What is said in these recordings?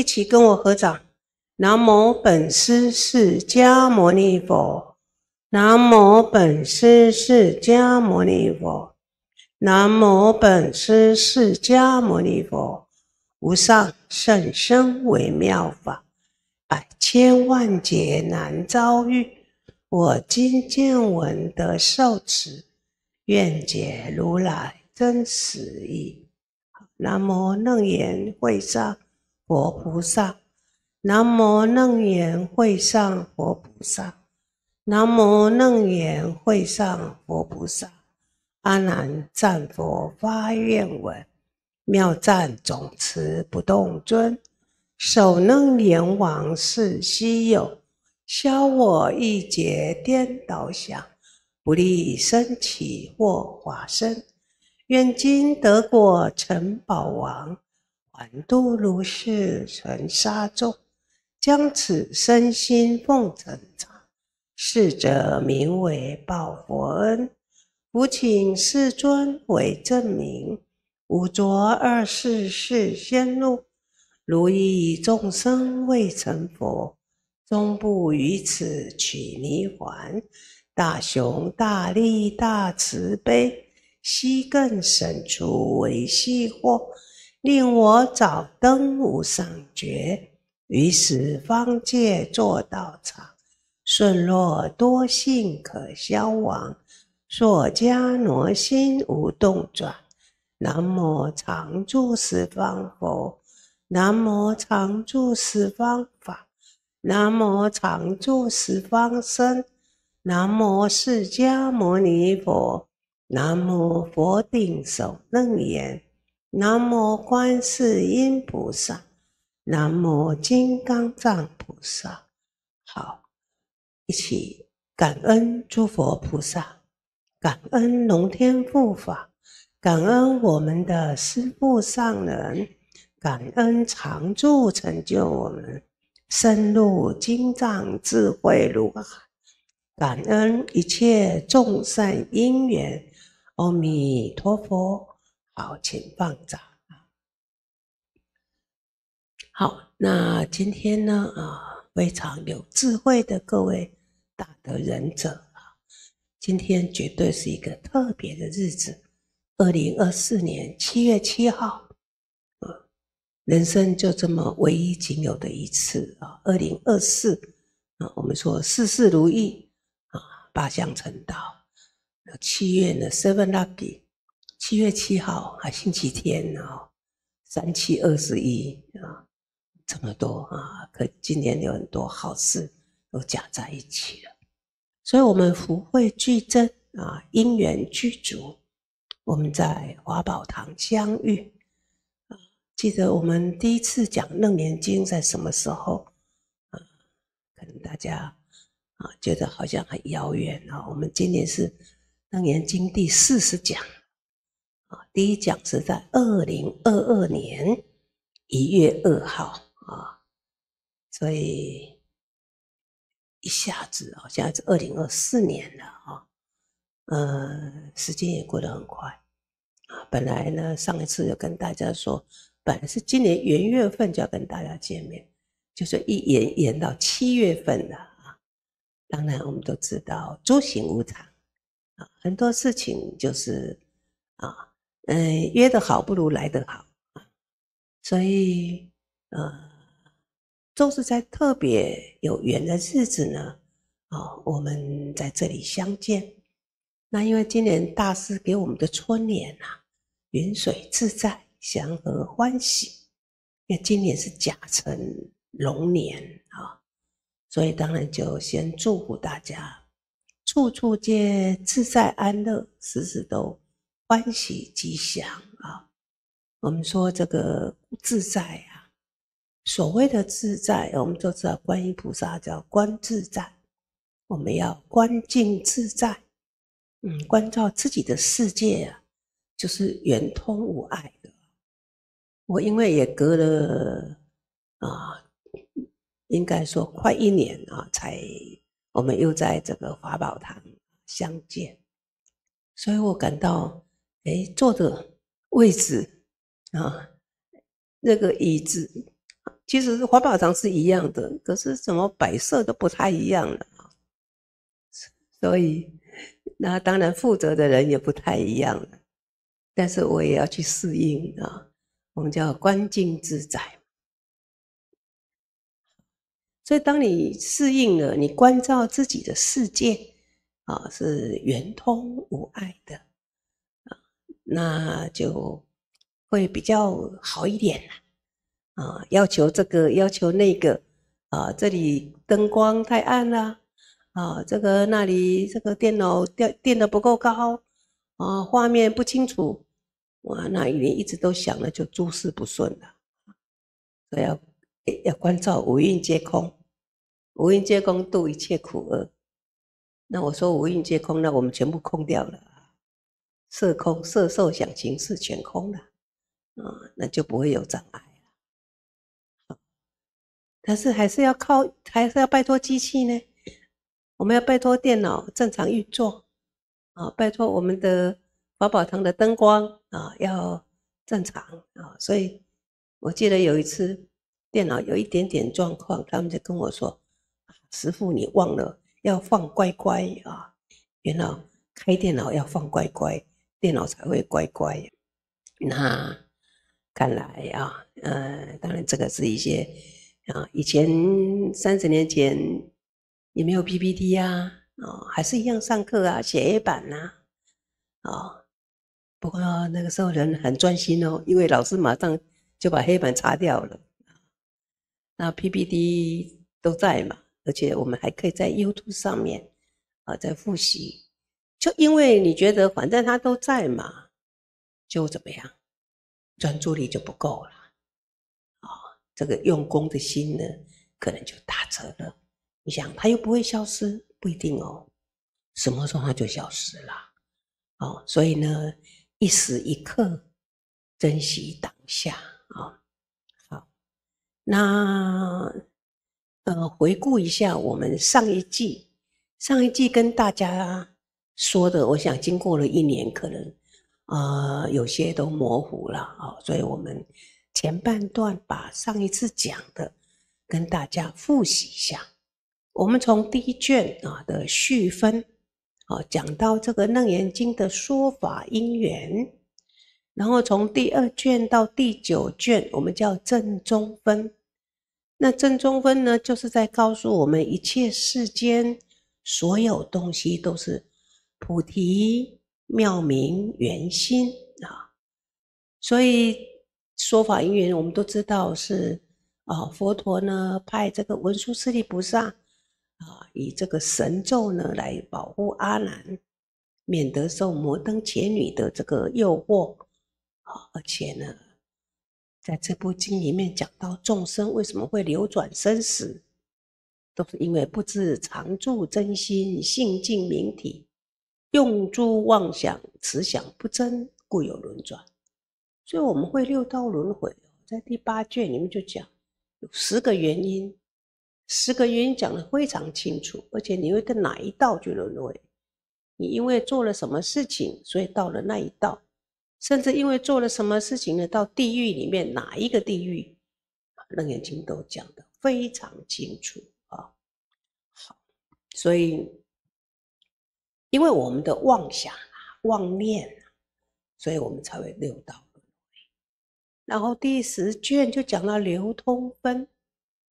一起跟我合掌，南无本师释迦牟尼佛，南无本师释迦牟尼佛，南无本师释迦牟尼佛，无上甚深微妙法，百千万劫难遭遇，我今见闻得受持，愿解如来真实义。南无楞严会上。佛菩萨，南无楞严会上佛菩萨，南无楞严会上佛菩萨，阿难赞佛发愿文，妙赞总持不动尊，手楞严王是稀有，消我一劫颠倒想，不利身起或化身，愿今得果成宝王。都如是，尘沙众，将此身心奉成藏。是者名为报佛恩。吾请世尊为证明。吾着二世世仙路，如以众生未成佛，终不于此取泥还大雄大力大慈悲，悉更审除为系惑。令我早登无上觉，于是方界作道场。顺若多性可消亡，所迦挪心无动转。南无常住十方佛，南无常住十方法，南无常住十方身，南无释迦牟尼佛，南无佛定守楞严。南无观世音菩萨，南无金刚藏菩萨，好，一起感恩诸佛菩萨，感恩龙天护法，感恩我们的师父上人，感恩常住成就我们深入经藏智慧如海，感恩一切众善因缘，阿弥陀佛。好，请放掌。好，那今天呢？啊，非常有智慧的各位大德仁者啊，今天绝对是一个特别的日子。二零二四年七月七号，啊，人生就这么唯一仅有的一次啊。二零二四，啊，我们说事事如意啊，八相成道。七月呢，seven lucky。七月七号啊，星期天啊，三七二十一啊，这么多啊！可今年有很多好事都加在一起了，所以我们福慧俱增啊，因缘具足。我们在华宝堂相遇啊，记得我们第一次讲《楞严经》在什么时候啊？可能大家啊觉得好像很遥远啊。我们今年是《楞严经》第四十讲。啊，第一讲是在二零二二年一月二号啊，所以一下子哦，现在是二零二四年了啊，呃，时间也过得很快啊。本来呢，上一次就跟大家说，本来是今年元月份就要跟大家见面，就是一延延到七月份了。啊。当然，我们都知道诸行无常啊，很多事情就是啊。嗯，约得好不如来得好啊！所以，呃，都是在特别有缘的日子呢，哦，我们在这里相见。那因为今年大师给我们的春联呐，“云水自在，祥和欢喜”，因为今年是甲辰龙年啊，所以当然就先祝福大家，处处皆自在安乐，时时都。欢喜吉祥啊！我们说这个自在啊，所谓的自在，我们都知道，观音菩萨叫观自在，我们要观境自在，嗯，关照自己的世界啊，就是圆通无碍的。我因为也隔了啊，应该说快一年啊，才我们又在这个法宝堂相见，所以我感到。哎，坐的位置啊，那个椅子，其实华宝堂是一样的，可是怎么摆设都不太一样了所以，那当然负责的人也不太一样了。但是我也要去适应啊，我们叫观境自在。所以，当你适应了，你关照自己的世界啊，是圆通无碍的。那就会比较好一点了啊！要求这个，要求那个啊！这里灯光太暗了啊！这个那里这个电脑掉电的不够高啊！画面不清楚哇，那一年一直都想的，就诸事不顺了。所以要要关照五蕴皆空，五蕴皆空度一切苦厄。那我说五蕴皆空，那我们全部空掉了。色空、色受、想、行、识全空了，啊，那就不会有障碍了。但是还是要靠，还是要拜托机器呢。我们要拜托电脑正常运作，啊，拜托我们的法宝堂的灯光啊要正常啊。所以，我记得有一次电脑有一点点状况，他们就跟我说：“师傅，你忘了要放乖乖啊！”原来开电脑要放乖乖。电脑才会乖乖。那看来啊，呃，当然这个是一些啊，以前三十年前也没有 PPT 啊，啊，还是一样上课啊，写黑板呐，啊，不过那个时候人很专心哦，因为老师马上就把黑板擦掉了，那 PPT 都在嘛，而且我们还可以在 YouTube 上面啊在复习。就因为你觉得反正他都在嘛，就怎么样，专注力就不够了啊！这个用功的心呢，可能就打折了。你想他又不会消失，不一定哦。什么时候他就消失了？哦，所以呢，一时一刻珍惜当下啊！好，那呃，回顾一下我们上一季，上一季跟大家。说的，我想经过了一年，可能，呃，有些都模糊了啊，所以我们前半段把上一次讲的跟大家复习一下。我们从第一卷啊的序分，哦，讲到这个《楞严经》的说法因缘，然后从第二卷到第九卷，我们叫正中分。那正中分呢，就是在告诉我们一切世间所有东西都是。菩提妙明圆心啊，所以说法因缘，我们都知道是啊，佛陀呢派这个文殊师利菩萨啊，以这个神咒呢来保护阿难，免得受摩登伽女的这个诱惑啊。而且呢，在这部经里面讲到众生为什么会流转生死，都是因为不知常住真心性净明体。用诸妄想，此想不真，故有轮转。所以我们会六道轮回，在第八卷里面就讲有十个原因，十个原因讲的非常清楚，而且你会跟哪一道去轮回，你因为做了什么事情，所以到了那一道，甚至因为做了什么事情呢，到地狱里面哪一个地狱，楞严经都讲的非常清楚啊。好，所以。因为我们的妄想啊、妄念，所以我们才会六道轮回。然后第十卷就讲了流通分，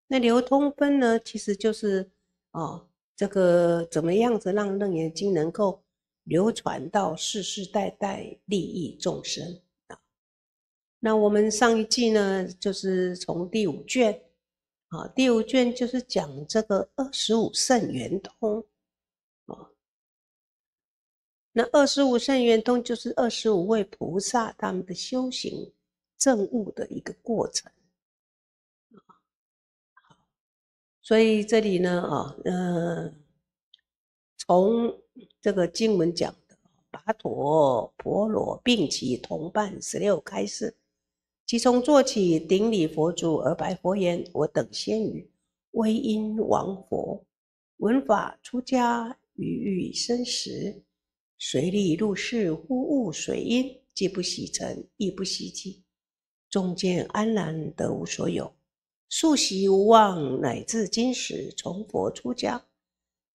那流通分呢，其实就是哦，这个怎么样子让楞严经能够流传到世世代代利益众生啊？那我们上一季呢，就是从第五卷，啊，第五卷就是讲这个二十五圣圆通。那二十五圣圆通，就是二十五位菩萨他们的修行证悟的一个过程。好，所以这里呢，啊，嗯，从这个经文讲的拔陀婆罗并其同伴十六开示，其从坐起顶礼佛祖而白佛言：“我等先于威因王佛闻法出家，于欲生时。”随力入世，忽悟水因，既不喜尘，亦不喜寂，众见安然，得无所有，素习无妄，乃至今时，从佛出家，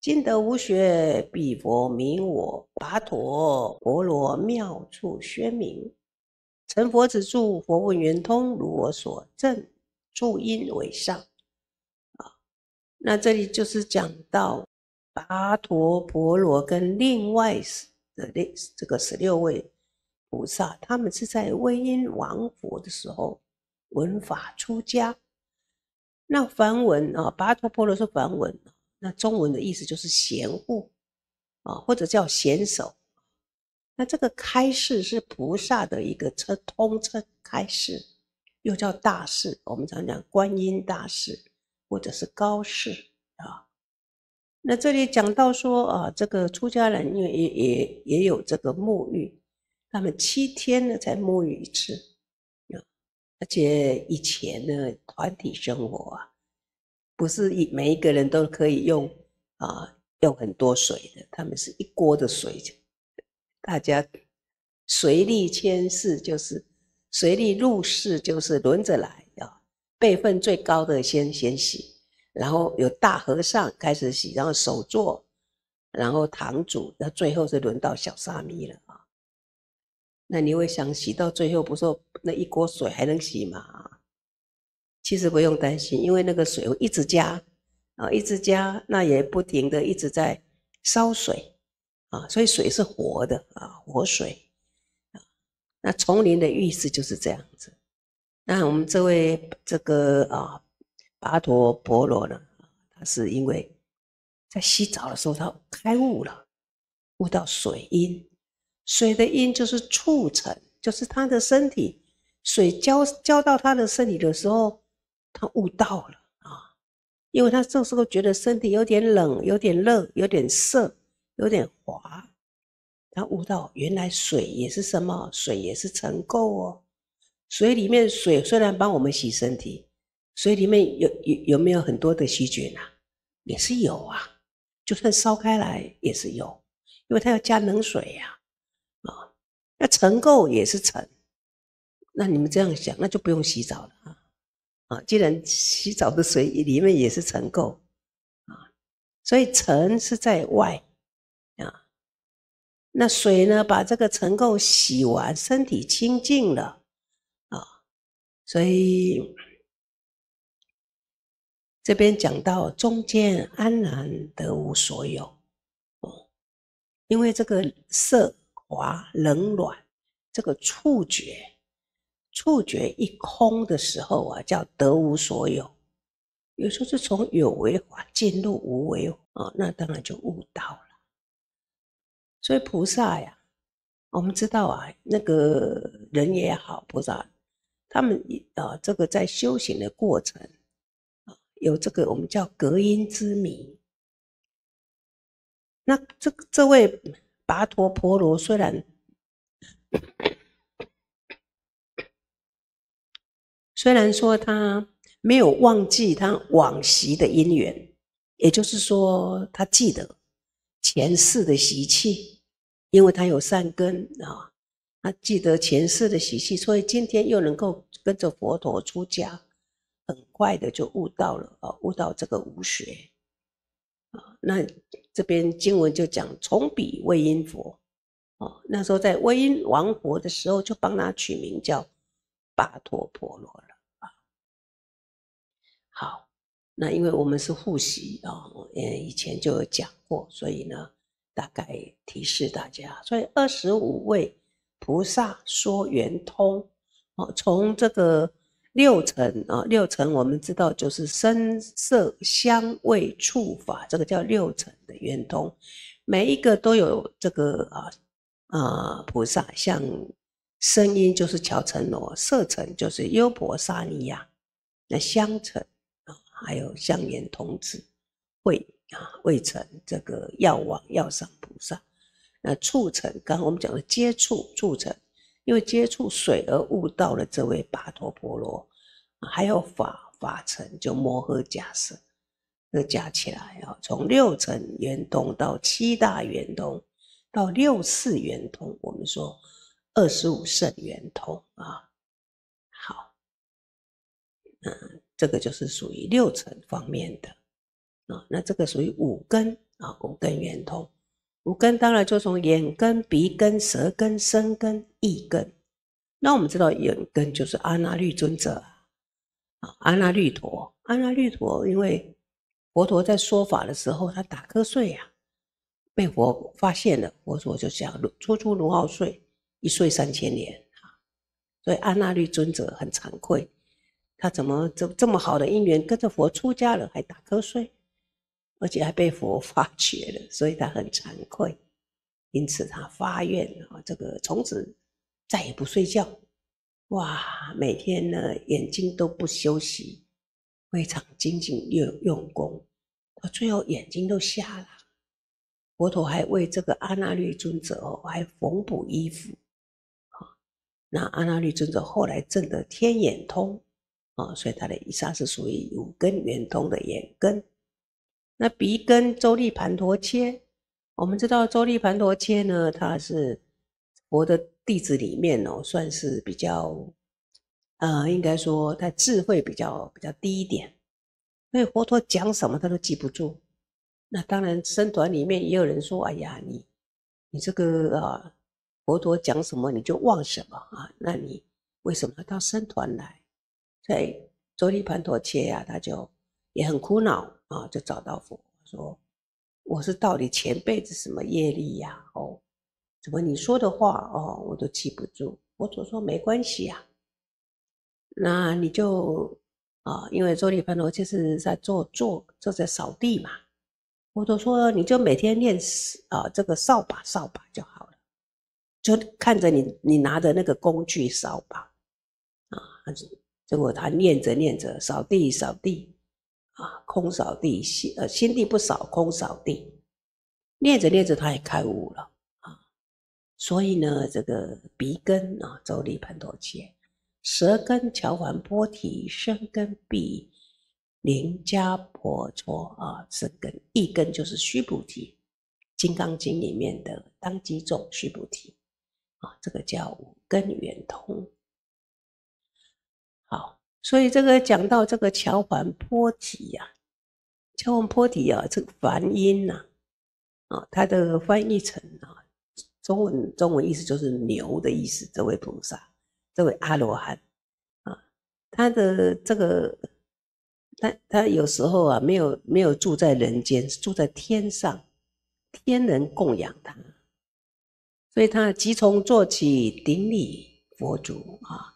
今得无学，彼佛明我，拔陀婆罗妙处宣明，成佛之处，佛问圆通，如我所证，助因为上。啊，那这里就是讲到拔陀婆罗跟另外是。的那这个十六位菩萨，他们是在威音王佛的时候闻法出家。那梵文啊，巴托波罗是梵文，那中文的意思就是贤护啊，或者叫贤手。那这个开示是菩萨的一个称，通称开示，又叫大士。我们常讲观音大士，或者是高士。那这里讲到说啊，这个出家人也也也也有这个沐浴，他们七天呢才沐浴一次啊。而且以前呢，团体生活啊，不是一每一个人都可以用啊，用很多水的，他们是一锅的水，大家随力迁世就是随力入世就是轮着来啊，辈分最高的先先洗。然后有大和尚开始洗，然后首座，然后堂主，那最后是轮到小沙弥了啊。那你会想洗到最后，不说那一锅水还能洗吗？其实不用担心，因为那个水会一直加啊，一直加，那也不停的一直在烧水啊，所以水是活的啊，活水啊。那丛林的意思就是这样子。那我们这位这个啊。阿陀婆罗呢？他是因为在洗澡的时候，他开悟了，悟到水因，水的因就是促成，就是他的身体，水浇浇到他的身体的时候，他悟到了啊，因为他这时候觉得身体有点冷，有点热，有点涩，有点滑，他悟到原来水也是什么？水也是尘垢哦，水里面水虽然帮我们洗身体。水里面有有有没有很多的细菌啊？也是有啊，就算烧开来也是有，因为它要加冷水呀，啊，那尘垢也是尘，那你们这样想，那就不用洗澡了啊，啊，既然洗澡的水里面也是尘垢啊，所以尘是在外啊，那水呢，把这个尘垢洗完，身体清净了啊，所以。这边讲到中间安然得无所有，哦，因为这个色、华、冷、暖，这个触觉，触觉一空的时候啊，叫得无所有。有时候是从有为法进入无为哦，那当然就悟到了。所以菩萨呀，我们知道啊，那个人也好，菩萨，他们啊，这个在修行的过程。有这个我们叫隔音之谜。那这这位跋陀婆罗虽然虽然说他没有忘记他往昔的因缘，也就是说他记得前世的习气，因为他有善根啊，他记得前世的习气，所以今天又能够跟着佛陀出家。很快的就悟到了啊，悟到这个无学啊。那这边经文就讲从比为因佛啊，那时候在为因王国的时候就帮他取名叫跋陀婆罗了啊。好，那因为我们是复习啊，嗯，以前就有讲过，所以呢，大概提示大家，所以二十五位菩萨说圆通哦，从这个。六尘啊，六尘我们知道就是声色香味触法，这个叫六尘的圆通，每一个都有这个啊啊菩萨，像声音就是乔成罗，色尘就是优婆沙尼呀，那香尘啊，还有香眼童子慧啊慧尘，这个药王药上菩萨，那触尘，刚刚我们讲的接触触尘。因为接触水而悟道的这位巴陀波罗，还有法法成就摩诃迦摄，那加起来啊，从六层圆通到七大圆通，到六次圆通，我们说二十五圣圆通啊。好，嗯，这个就是属于六层方面的啊。那这个属于五根啊，五根圆通。五根当然就从眼根、鼻根、舌根、身根、意根。那我们知道眼根就是阿那律尊者啊，阿那律陀，阿那律陀，因为佛陀在说法的时候他打瞌睡呀，被佛发现了，佛陀就想，出出如何睡，一睡三千年啊。所以阿那律尊者很惭愧，他怎么这这么好的因缘跟着佛出家了还打瞌睡？而且还被佛发觉了，所以他很惭愧，因此他发愿啊，这个从此再也不睡觉，哇，每天呢眼睛都不休息，非常精进又用功，到最后眼睛都瞎了。佛陀还为这个阿那律尊者哦，还缝补衣服，啊，那阿那律尊者后来证得天眼通，啊，所以他的以刹是属于五根圆通的眼根。那鼻根周立盘陀切，我们知道周立盘陀切呢，它是佛的弟子里面哦，算是比较，呃，应该说他智慧比较比较低一点，所以佛陀讲什么他都记不住。那当然僧团里面也有人说，哎呀，你你这个啊，佛陀讲什么你就忘什么啊？那你为什么到僧团来？在周立盘陀切呀，他就也很苦恼。啊，就找到佛说，我是到底前辈子什么业力呀？哦，怎么你说的话哦，我都记不住。佛祖说没关系呀，那你就啊，因为周立凡逻就是在做做做在扫地嘛。佛陀说你就每天念啊这个扫把扫把就好了，就看着你你拿着那个工具扫把啊，结果他念着念着扫地扫地。啊，空扫地，心呃心地不扫空扫地，念着念着他也开悟了啊。所以呢，这个鼻根啊，周立盘陀切，舌根桥环波提生根毕，邻家婆娑啊，舌根一根就是须菩提，《金刚经》里面的当机众须菩提啊，这个叫五根圆通。所以这个讲到这个乔梵波提呀，乔梵波提啊，这个梵音呐，啊，它的翻译成啊，中文中文意思就是牛的意思。这位菩萨，这位阿罗汉啊，他的这个，他他有时候啊，没有没有住在人间，住在天上，天人供养他，所以他即从做起顶礼佛祖啊。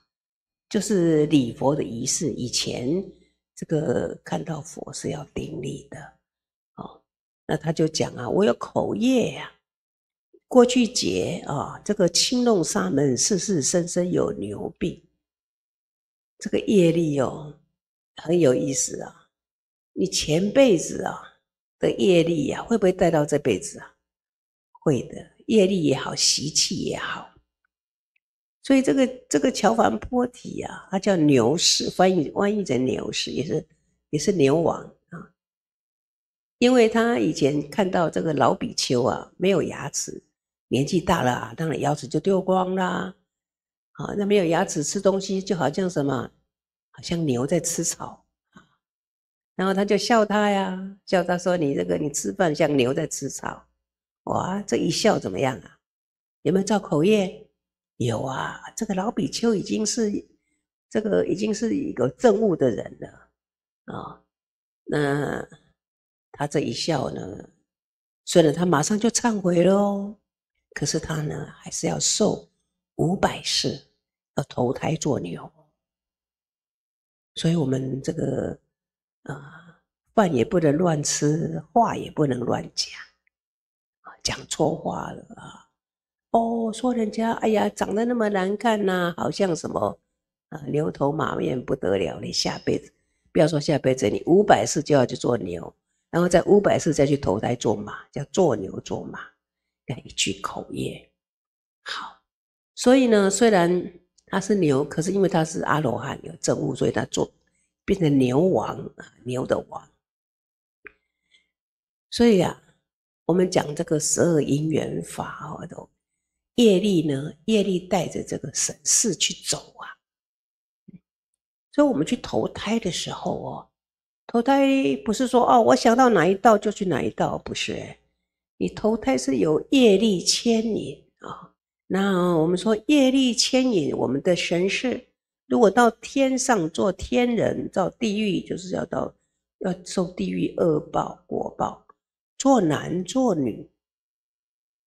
就是礼佛的仪式，以前这个看到佛是要顶礼的，哦，那他就讲啊，我有口业呀，过去劫啊，这个青龙沙门，世世生生有牛病。这个业力哦，很有意思啊，你前辈子啊的业力呀，会不会带到这辈子啊？会的，业力也好，习气也好。所以这个这个乔梵波提啊，他叫牛氏，翻译翻译成牛氏，也是也是牛王啊。因为他以前看到这个老比丘啊，没有牙齿，年纪大了，当然牙齿就丢光啦。啊，那没有牙齿吃东西就好像什么，好像牛在吃草啊。然后他就笑他呀，笑他说：“你这个你吃饭像牛在吃草。”哇，这一笑怎么样啊？有没有造口业？有啊，这个老比丘已经是这个已经是一个证悟的人了啊。那他这一笑呢，虽然他马上就忏悔喽，可是他呢还是要受五百世，要投胎做牛。所以，我们这个啊，饭也不能乱吃，话也不能乱讲啊，讲错话了啊。哦，说人家哎呀，长得那么难看呐，好像什么啊，牛头马面不得了。你下辈子，不要说下辈子，你五百世就要去做牛，然后在五百世再去投胎做马，叫做牛做马，那一句口业。好，所以呢，虽然他是牛，可是因为他是阿罗汉有正悟，所以他做变成牛王啊，牛的王。所以啊，我们讲这个十二因缘法哦，都。业力呢？业力带着这个神事去走啊，所以我们去投胎的时候哦，投胎不是说哦，我想到哪一道就去哪一道，不是你投胎是有业力牵引啊。那我们说业力牵引我们的神事，如果到天上做天人，到地狱就是要到要受地狱恶报果报，做男做女。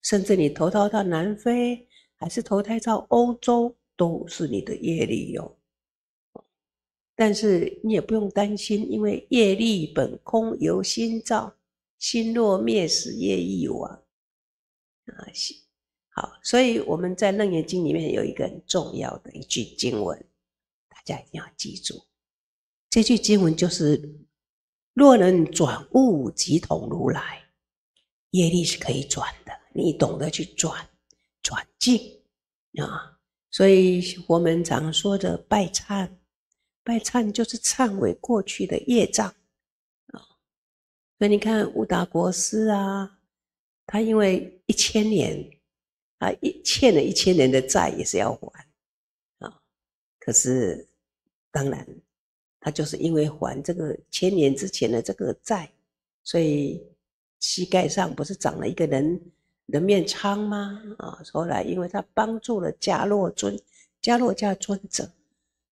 甚至你投胎到南非，还是投胎到欧洲，都是你的业力哟。但是你也不用担心，因为业力本空，由心造；心若灭，死业亦亡。啊，行，好。所以我们在《楞严经》里面有一个很重要的一句经文，大家一定要记住。这句经文就是：若能转物，即同如来。业力是可以转。你懂得去转转进啊，所以我们常说的拜忏，拜忏就是忏悔过去的业障啊。所以你看，乌达国师啊，他因为一千年，他一欠了一千年的债也是要还啊。可是当然，他就是因为还这个千年之前的这个债，所以膝盖上不是长了一个人？的面苍吗？啊，后来因为他帮助了迦洛尊、迦洛迦尊者，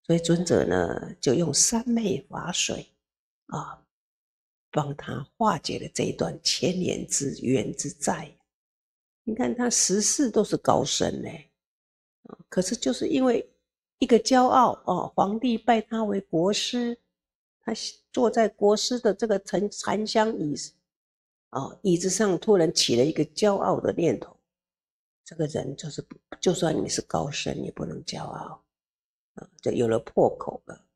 所以尊者呢就用三昧法水，啊，帮他化解了这一段千年之冤之债。你看他十世都是高僧呢，啊，可是就是因为一个骄傲哦，皇帝拜他为国师，他坐在国师的这个沉檀香椅。哦，椅子上突然起了一个骄傲的念头，这个人就是，就算你是高僧，也不能骄傲，啊，就有了破口了。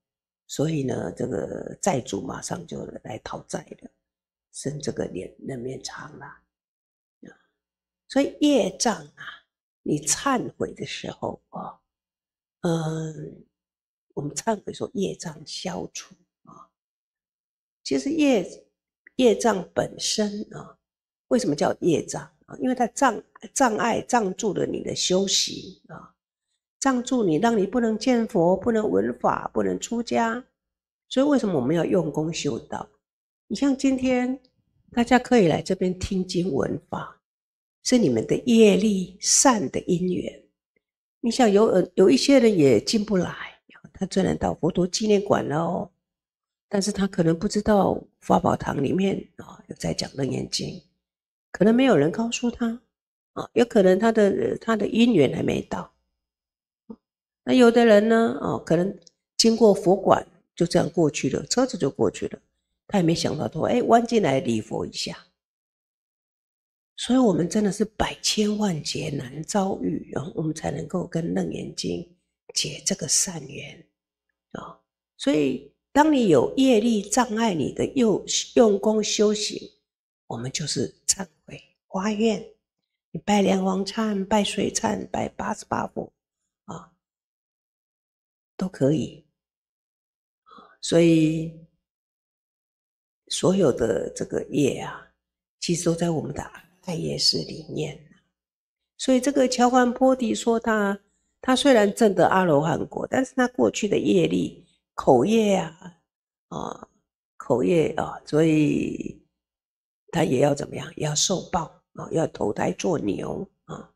所以呢，这个债主马上就来讨债了，生这个脸，那面长了。啊，所以业障啊，你忏悔的时候啊，嗯，我们忏悔说业障消除啊，其实业。业障本身啊，为什么叫业障啊？因为它障障碍、障住了你的修行啊，障住你，让你不能见佛、不能闻法、不能出家。所以为什么我们要用功修道？你像今天大家可以来这边听经闻法，是你们的业力善的因缘。你想有有一些人也进不来，他只能到佛陀纪念馆喽。但是他可能不知道，法宝堂里面啊有在讲楞严经，可能没有人告诉他啊，有可能他的他的因缘还没到。那有的人呢，哦，可能经过佛馆就这样过去了，车子就过去了，他也没想到说，哎，弯进来礼佛一下。所以，我们真的是百千万劫难遭遇然后我们才能够跟楞严经结这个善缘啊，所以。当你有业力障碍你的用用功修行，我们就是忏悔发愿，你拜莲王忏、拜水忏、拜八十八佛啊，都可以所以所有的这个业啊，其实都在我们的爱业识里面。所以这个乔汉波迪说，他他虽然证得阿罗汉果，但是他过去的业力。口业呀，啊，口业啊，所以他也要怎么样？要受报啊，要投胎做牛啊。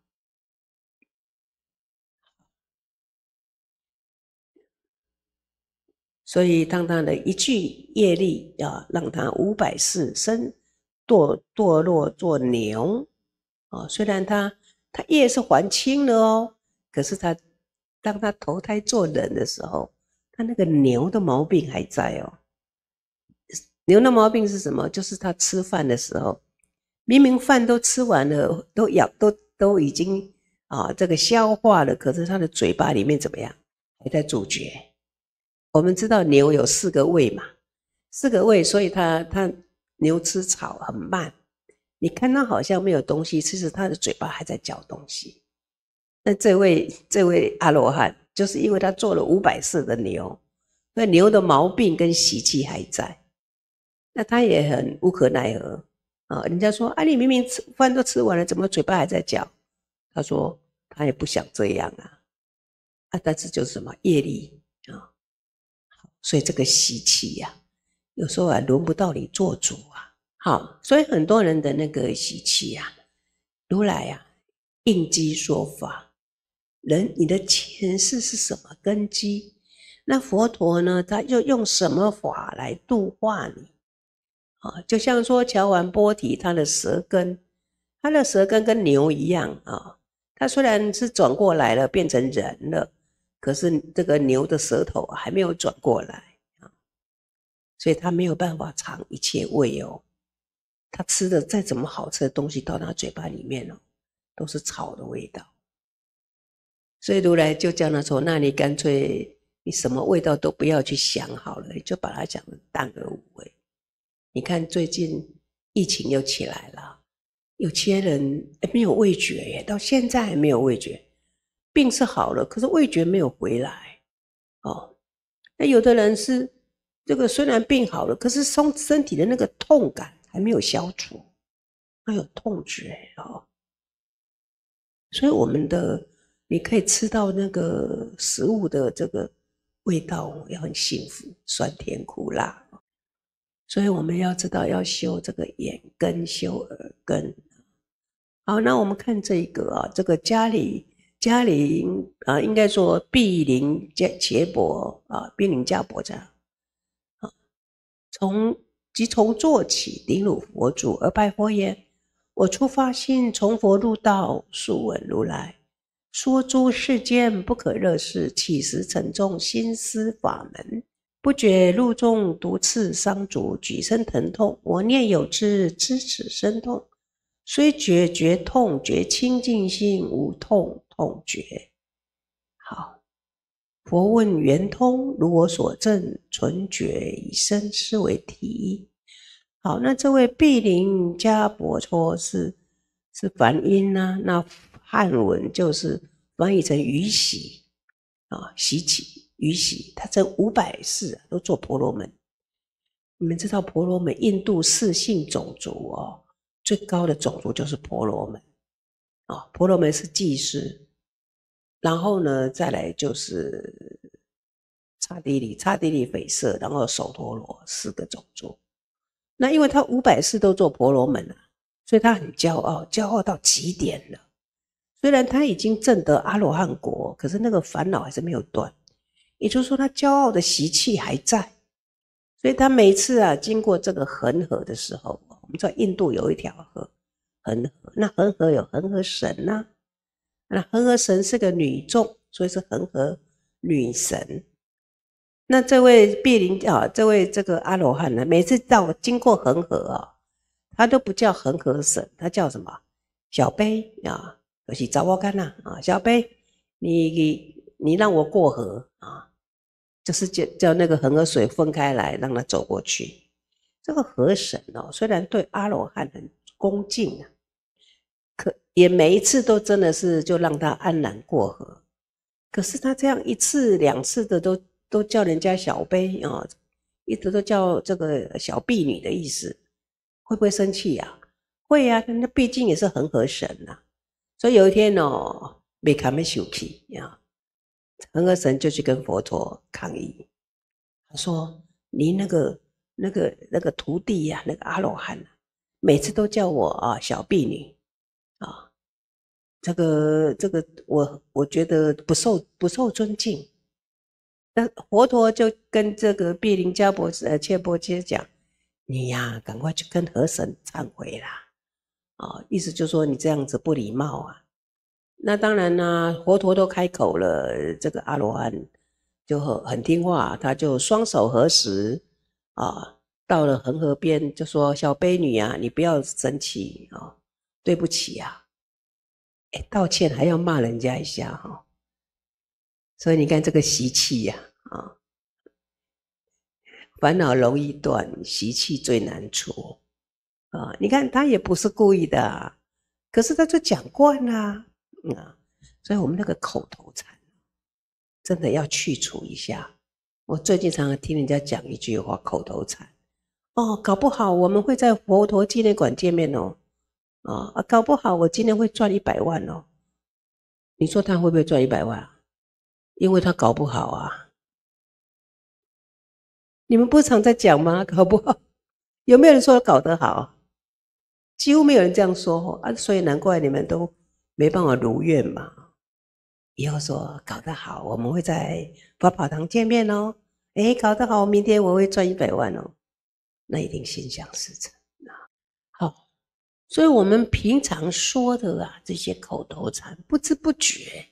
所以，当他的一句业力啊，让他五百世生堕堕落做牛啊。虽然他他业是还清了哦，可是他当他投胎做人的时候。他那个牛的毛病还在哦，牛的毛病是什么？就是他吃饭的时候，明明饭都吃完了，都咬都都已经啊，这个消化了，可是他的嘴巴里面怎么样？还在咀嚼。我们知道牛有四个胃嘛，四个胃，所以它它牛吃草很慢。你看它好像没有东西，其实它的嘴巴还在嚼东西。那这位这位阿罗汉，就是因为他做了五百次的牛，那牛的毛病跟习气还在，那他也很无可奈何啊。人家说：“啊，你明明吃饭都吃完了，怎么嘴巴还在嚼？”他说：“他也不想这样啊，啊，但是就是什么业力啊，所以这个习气呀，有时候还轮不到你做主啊。好，所以很多人的那个习气呀，如来呀，应机说法。”人，你的前世是什么根基？那佛陀呢？他又用什么法来度化你？啊，就像说乔完波提，他的舌根，他的舌根跟牛一样啊。他虽然是转过来了，变成人了，可是这个牛的舌头还没有转过来啊，所以他没有办法尝一切味哦。他吃的再怎么好吃的东西，到他嘴巴里面哦，都是草的味道。所以如来就讲他说：“那你干脆你什么味道都不要去想好了，你就把它讲淡而无味。”你看最近疫情又起来了，有些人没有味觉，到现在还没有味觉。病是好了，可是味觉没有回来哦。那有的人是这个虽然病好了，可是身身体的那个痛感还没有消除，还有痛觉哦。所以我们的。你可以吃到那个食物的这个味道，也很幸福，酸甜苦辣。所以我们要知道要修这个眼根，修耳根。好，那我们看这一个啊，这个家里家里啊，应该说壁林家伽伯啊，壁林伽伯样啊，从即从做起，顶礼佛祖而拜佛言：我出发心，从佛入道，速闻如来。说诸世间不可热视，起时沉重，心思法门，不觉路中毒刺伤足，举身疼痛。我念有之，知此身痛，虽觉觉痛，觉清净心无痛痛觉。好，佛问圆通，如我所证，纯觉以身思为体。好，那这位毗陵迦婆陀是是凡因呐，那。汉文就是翻译成于喜啊，洗起于喜，他这五百世都做婆罗门。你们知道婆罗门印度四姓种族哦，最高的种族就是婆罗门啊。婆罗门是祭师，然后呢再来就是刹帝利、刹帝利、吠舍，然后首陀罗四个种族。那因为他五百世都做婆罗门啊，所以他很骄傲，骄傲到极点了。虽然他已经证得阿罗汉果，可是那个烦恼还是没有断，也就是说他骄傲的习气还在，所以他每次啊经过这个恒河的时候，我们道印度有一条河，恒河，那恒河有恒河神呐，那恒河神是个女众，所以是恒河女神。那这位比林啊，这位这个阿罗汉呢，每次到经过恒河啊，他都不叫恒河神，他叫什么？小悲啊。就是找我看呐啊，小贝，你你让我过河啊，就是叫叫那个恒河水分开来，让他走过去。这个河神哦，虽然对阿罗汉很恭敬啊，可也每一次都真的是就让他安然过河。可是他这样一次两次的都都叫人家小贝啊，一直都叫这个小婢女的意思，会不会生气啊？会啊，那毕竟也是恒河神呐。所以有一天哦，没他们休息呀，恒河神就去跟佛陀抗议。他说：“你那个、那个、那个徒弟呀，那个阿罗汉，每次都叫我啊小婢女啊，这个、这个，我我觉得不受、不受尊敬。”那佛陀就跟这个毗邻迦伯、呃切波切讲：“你呀，赶快去跟河神忏悔啦。”啊，意思就说你这样子不礼貌啊。那当然啦，佛陀都开口了，这个阿罗汉就很很听话，他就双手合十啊，到了恒河边就说：“小悲女啊，你不要生气啊，对不起啊。”哎，道歉还要骂人家一下哈。所以你看这个习气呀，啊，烦恼容易断，习气最难除。啊，你看他也不是故意的，可是他这讲惯了啊，所以我们那个口头禅真的要去除一下。我最近常常听人家讲一句话，口头禅哦，搞不好我们会在佛陀纪念馆见面哦，啊搞不好我今天会赚一百万哦。你说他会不会赚一百万？因为他搞不好啊。你们不常在讲吗？搞不好有没有人说搞得好？几乎没有人这样说啊，所以难怪你们都没办法如愿嘛。以后说搞得好，我们会在发报堂见面哦。哎，搞得好，明天我会赚一百万哦，那一定心想事成。啊。好，所以我们平常说的啊，这些口头禅，不知不觉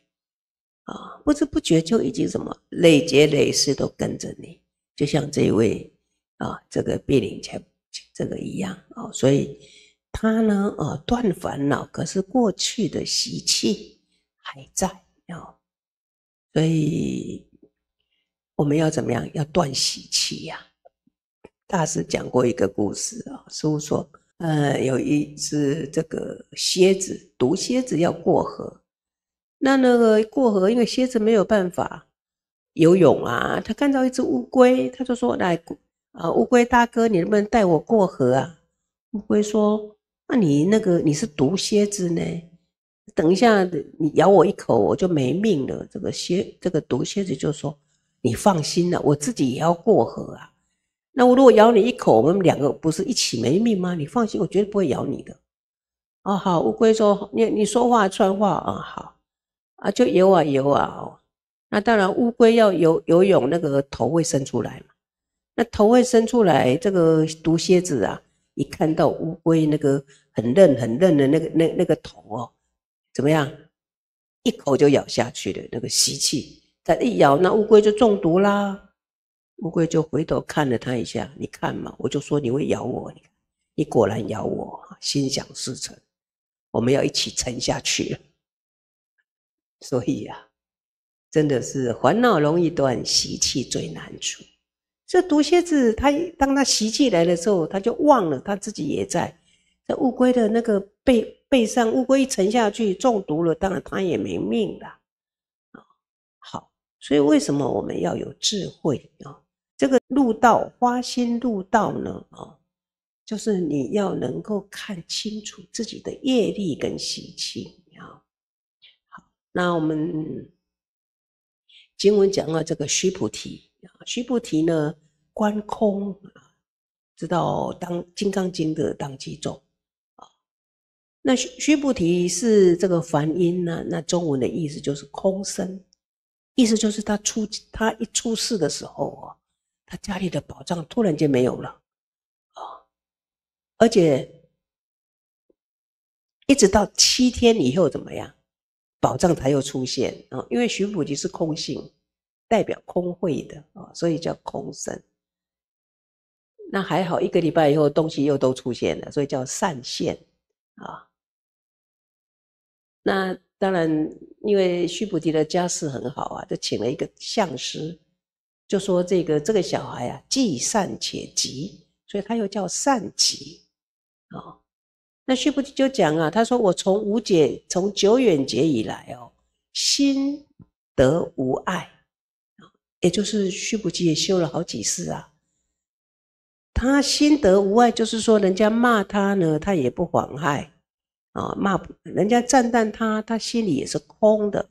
啊，不知不觉就已经什么累劫累世都跟着你，就像这位啊，这个碧玲姐这个一样啊，所以。他呢？呃，断烦恼，可是过去的习气还在啊，所以我们要怎么样？要断习气呀。大师讲过一个故事啊，师傅说，呃，有一只这个蝎子，毒蝎子要过河，那那个过河，因为蝎子没有办法游泳啊，他看到一只乌龟，他就说：来啊，乌龟大哥，你能不能带我过河啊？乌龟说。那你那个你是毒蝎子呢？等一下你咬我一口，我就没命了。这个蝎，这个毒蝎子就说：“你放心了，我自己也要过河啊。那我如果咬你一口，我们两个不是一起没命吗？你放心，我绝对不会咬你的。”哦，好，乌龟说：“你你说话算话啊，好啊，就游啊游啊。”那当然，乌龟要游游泳，那个头会伸出来嘛？那头会伸出来，这个毒蝎子啊。一看到乌龟那个很嫩很嫩的那个那那个头哦，怎么样？一口就咬下去的那个习气，它一咬那乌龟就中毒啦。乌龟就回头看了他一下，你看嘛，我就说你会咬我，你你果然咬我，心想事成，我们要一起沉下去。所以呀，真的是烦恼容易断，习气最难除。这毒蝎子，它当它袭击来的时候，它就忘了它自己也在，在乌龟的那个背背上。乌龟一沉下去，中毒了，当然它也没命了啊。好，所以为什么我们要有智慧啊？这个入道花心入道呢？啊，就是你要能够看清楚自己的业力跟习气啊。好，那我们经文讲了这个须菩提。须菩提呢，观空啊，知道当《金刚经》的当机中啊。那须须菩提是这个梵音呢，那中文的意思就是空身，意思就是他出他一出世的时候啊，他家里的宝藏突然间没有了啊，而且一直到七天以后怎么样，宝藏才又出现啊，因为须菩提是空性。代表空慧的啊，所以叫空身。那还好，一个礼拜以后东西又都出现了，所以叫善现啊。那当然，因为须菩提的家世很好啊，就请了一个相师，就说这个这个小孩啊，既善且吉，所以他又叫善吉啊。那须菩提就讲啊，他说我从无解，从久远劫以来哦，心得无碍。也就是须菩提也修了好几世啊，他心得无碍，就是说人家骂他呢，他也不妨害啊；骂人家赞叹他，他心里也是空的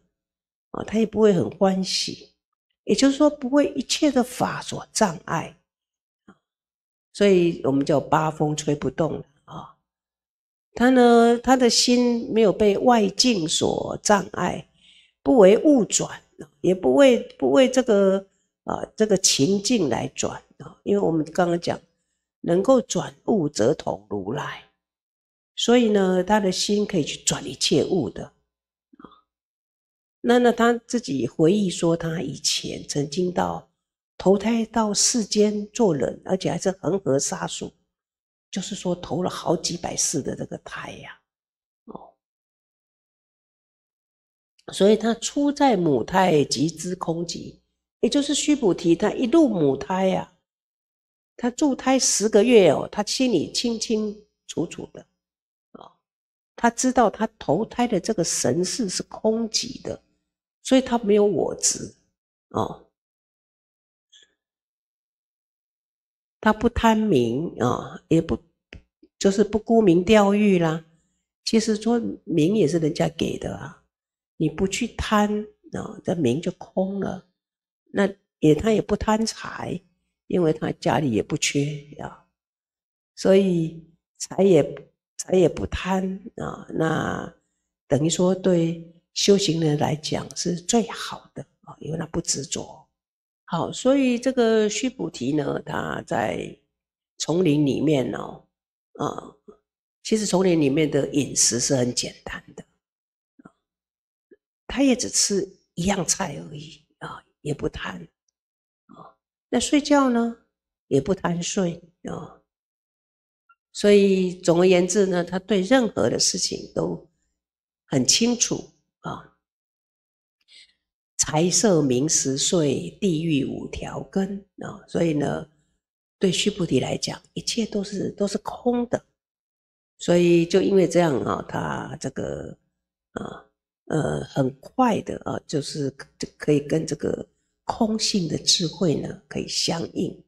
啊，他也不会很欢喜。也就是说，不为一切的法所障碍，所以我们叫八风吹不动啊。他呢，他的心没有被外境所障碍，不为物转。也不为不为这个啊这个情境来转啊，因为我们刚刚讲，能够转物则同如来，所以呢，他的心可以去转一切物的啊。那那他自己回忆说，他以前曾经到投胎到世间做人，而且还是恒河沙数，就是说投了好几百世的这个胎呀。所以他出在母胎即知空寂，也就是须菩提，他一入母胎呀，他住胎十个月哦，他心里清清楚楚的啊，他知道他投胎的这个神是是空寂的，所以他没有我执哦，他不贪名啊，也不就是不沽名钓誉啦。其实说名也是人家给的啊。你不去贪啊，这名就空了。那也他也不贪财，因为他家里也不缺呀，所以财也财也不贪啊。那等于说对修行人来讲是最好的啊，因为他不执着。好，所以这个须菩提呢，他在丛林里面呢，啊，其实丛林里面的饮食是很简单的。他也只吃一样菜而已啊，也不贪啊。那睡觉呢，也不贪睡啊。所以总而言之呢，他对任何的事情都很清楚啊。财色名食睡，地狱五条根啊。所以呢，对须菩提来讲，一切都是都是空的。所以就因为这样啊，他这个啊。呃，很快的啊，就是可以跟这个空性的智慧呢，可以相应。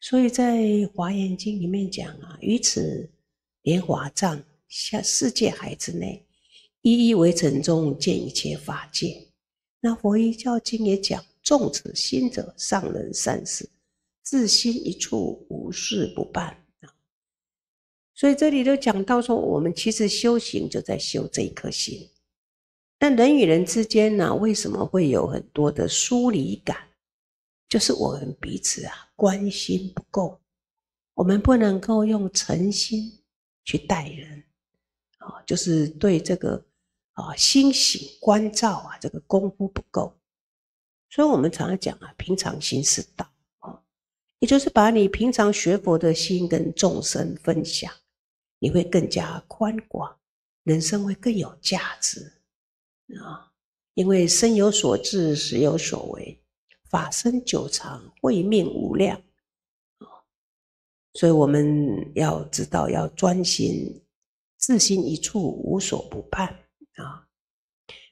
所以，在《华严经》里面讲啊，于此莲华藏下世界海之内，一一为尘中见一切法界。那《佛一教经》也讲：众此心者，上人善事，自心一处，无事不办。所以这里都讲到说，我们其实修行就在修这一颗心。但人与人之间呢，为什么会有很多的疏离感？就是我们彼此啊关心不够，我们不能够用诚心去待人啊，就是对这个啊心性关照啊这个功夫不够。所以我们常常讲啊，平常心是道啊，也就是把你平常学佛的心跟众生分享。你会更加宽广，人生会更有价值啊！因为生有所至，死有所为，法身久长，慧命无量啊！所以我们要知道要专心，自心一处，无所不办啊！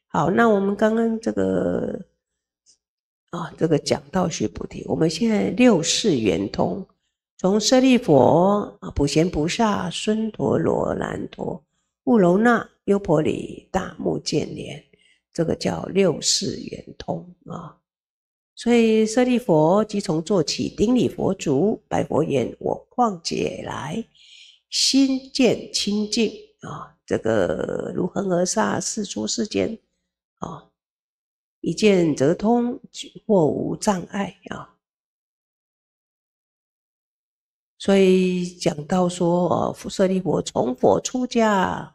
好，那我们刚刚这个啊，这个讲道学菩提，我们现在六世圆通。从舍利佛啊，补贤菩萨、孙陀罗兰陀、乌娄那、优婆里、大目犍连，这个叫六世圆通啊。所以舍利佛即从坐起，顶礼佛足，拜佛言：“我旷解来，心见清净啊。这个如恒河沙，世出世间啊，一见则通，或无障碍啊。”所以讲到说，舍利佛从佛出家，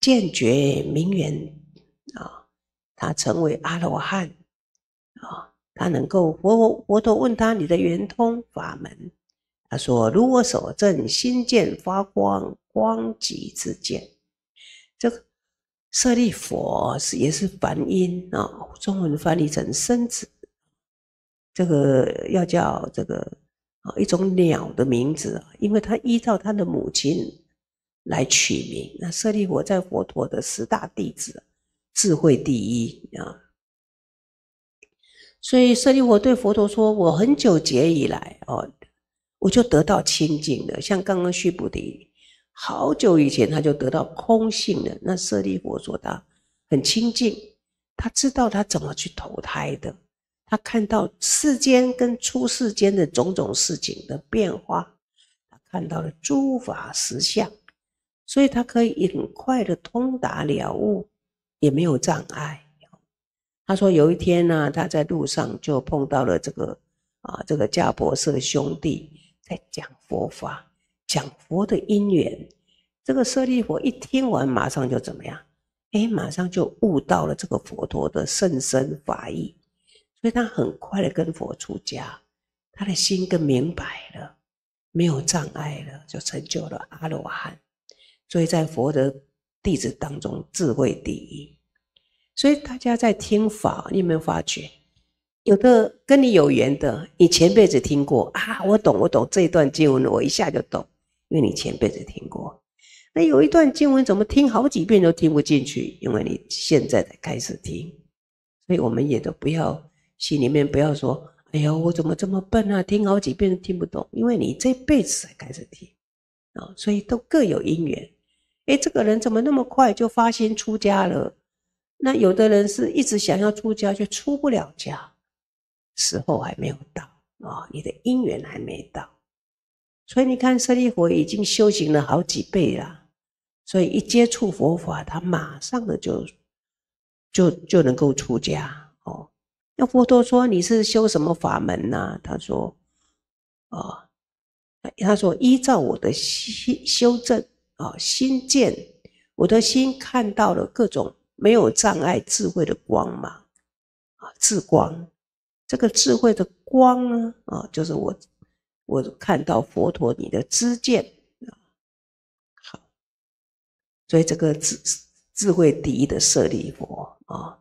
见觉明缘啊，他成为阿罗汉啊，他能够佛佛佛陀问他你的圆通法门，他说如果所证，心见发光光极之见，这个舍利佛是也是梵音啊，中文翻译成生子，这个要叫这个。啊，一种鸟的名字因为他依照他的母亲来取名。那舍利佛在佛陀的十大弟子，智慧第一啊。所以舍利佛对佛陀说：“我很久劫以来哦，我就得到清净了。像刚刚须菩提，好久以前他就得到空性了。那舍利佛说他很清净，他知道他怎么去投胎的。”他看到世间跟出世间的种种事情的变化，他看到了诸法实相，所以他可以很快的通达了悟，也没有障碍。他说有一天呢，他在路上就碰到了这个啊，这个迦婆舍兄弟在讲佛法，讲佛的因缘。这个舍利佛一听完，马上就怎么样？哎，马上就悟到了这个佛陀的甚深法义。所以他很快的跟佛出家，他的心更明白了，没有障碍了，就成就了阿罗汉。所以在佛的弟子当中，智慧第一。所以大家在听法，你有没有发觉？有的跟你有缘的，你前辈子听过啊，我懂，我懂这一段经文，我一下就懂，因为你前辈子听过。那有一段经文，怎么听好几遍都听不进去？因为你现在才开始听，所以我们也都不要。心里面不要说：“哎呀，我怎么这么笨啊？听好几遍都听不懂。”因为你这辈子才开始听啊，所以都各有因缘。哎，这个人怎么那么快就发心出家了？那有的人是一直想要出家，却出不了家，时候还没有到啊，你的因缘还没到。所以你看舍利佛已经修行了好几辈了，所以一接触佛法，他马上的就就就能够出家哦。那佛陀说：“你是修什么法门呢？”他说：“啊，他说依照我的心修正啊，心见，我的心看到了各种没有障碍智慧的光芒啊，智光。这个智慧的光呢，啊，就是我我看到佛陀你的知见啊。好，所以这个智智慧第一的舍利佛啊。”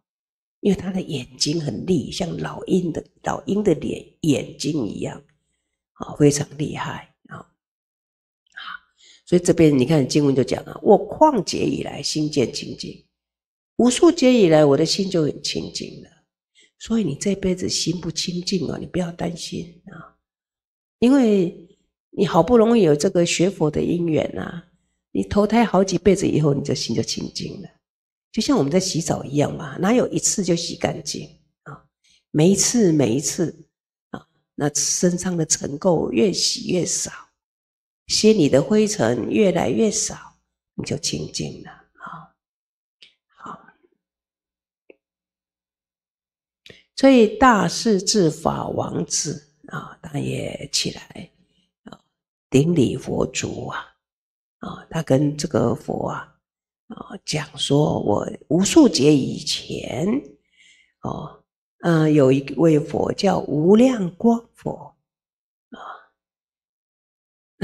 因为他的眼睛很厉，像老鹰的、老鹰的脸、眼睛一样，啊，非常厉害啊！啊，所以这边你看经文就讲啊，我旷劫以来心渐清净，无数劫以来我的心就很清净了。所以你这辈子心不清净啊，你不要担心啊，因为你好不容易有这个学佛的因缘啊，你投胎好几辈子以后，你的心就清净了。就像我们在洗澡一样嘛，哪有一次就洗干净啊？每一次，每一次啊，那身上的尘垢越洗越少，心里的灰尘越来越少，你就清净了啊！好，所以大势至法王子啊，他也起来啊，顶礼佛足啊，啊，他跟这个佛啊。啊，讲说我无数劫以前，哦，嗯，有一位佛叫无量光佛，啊，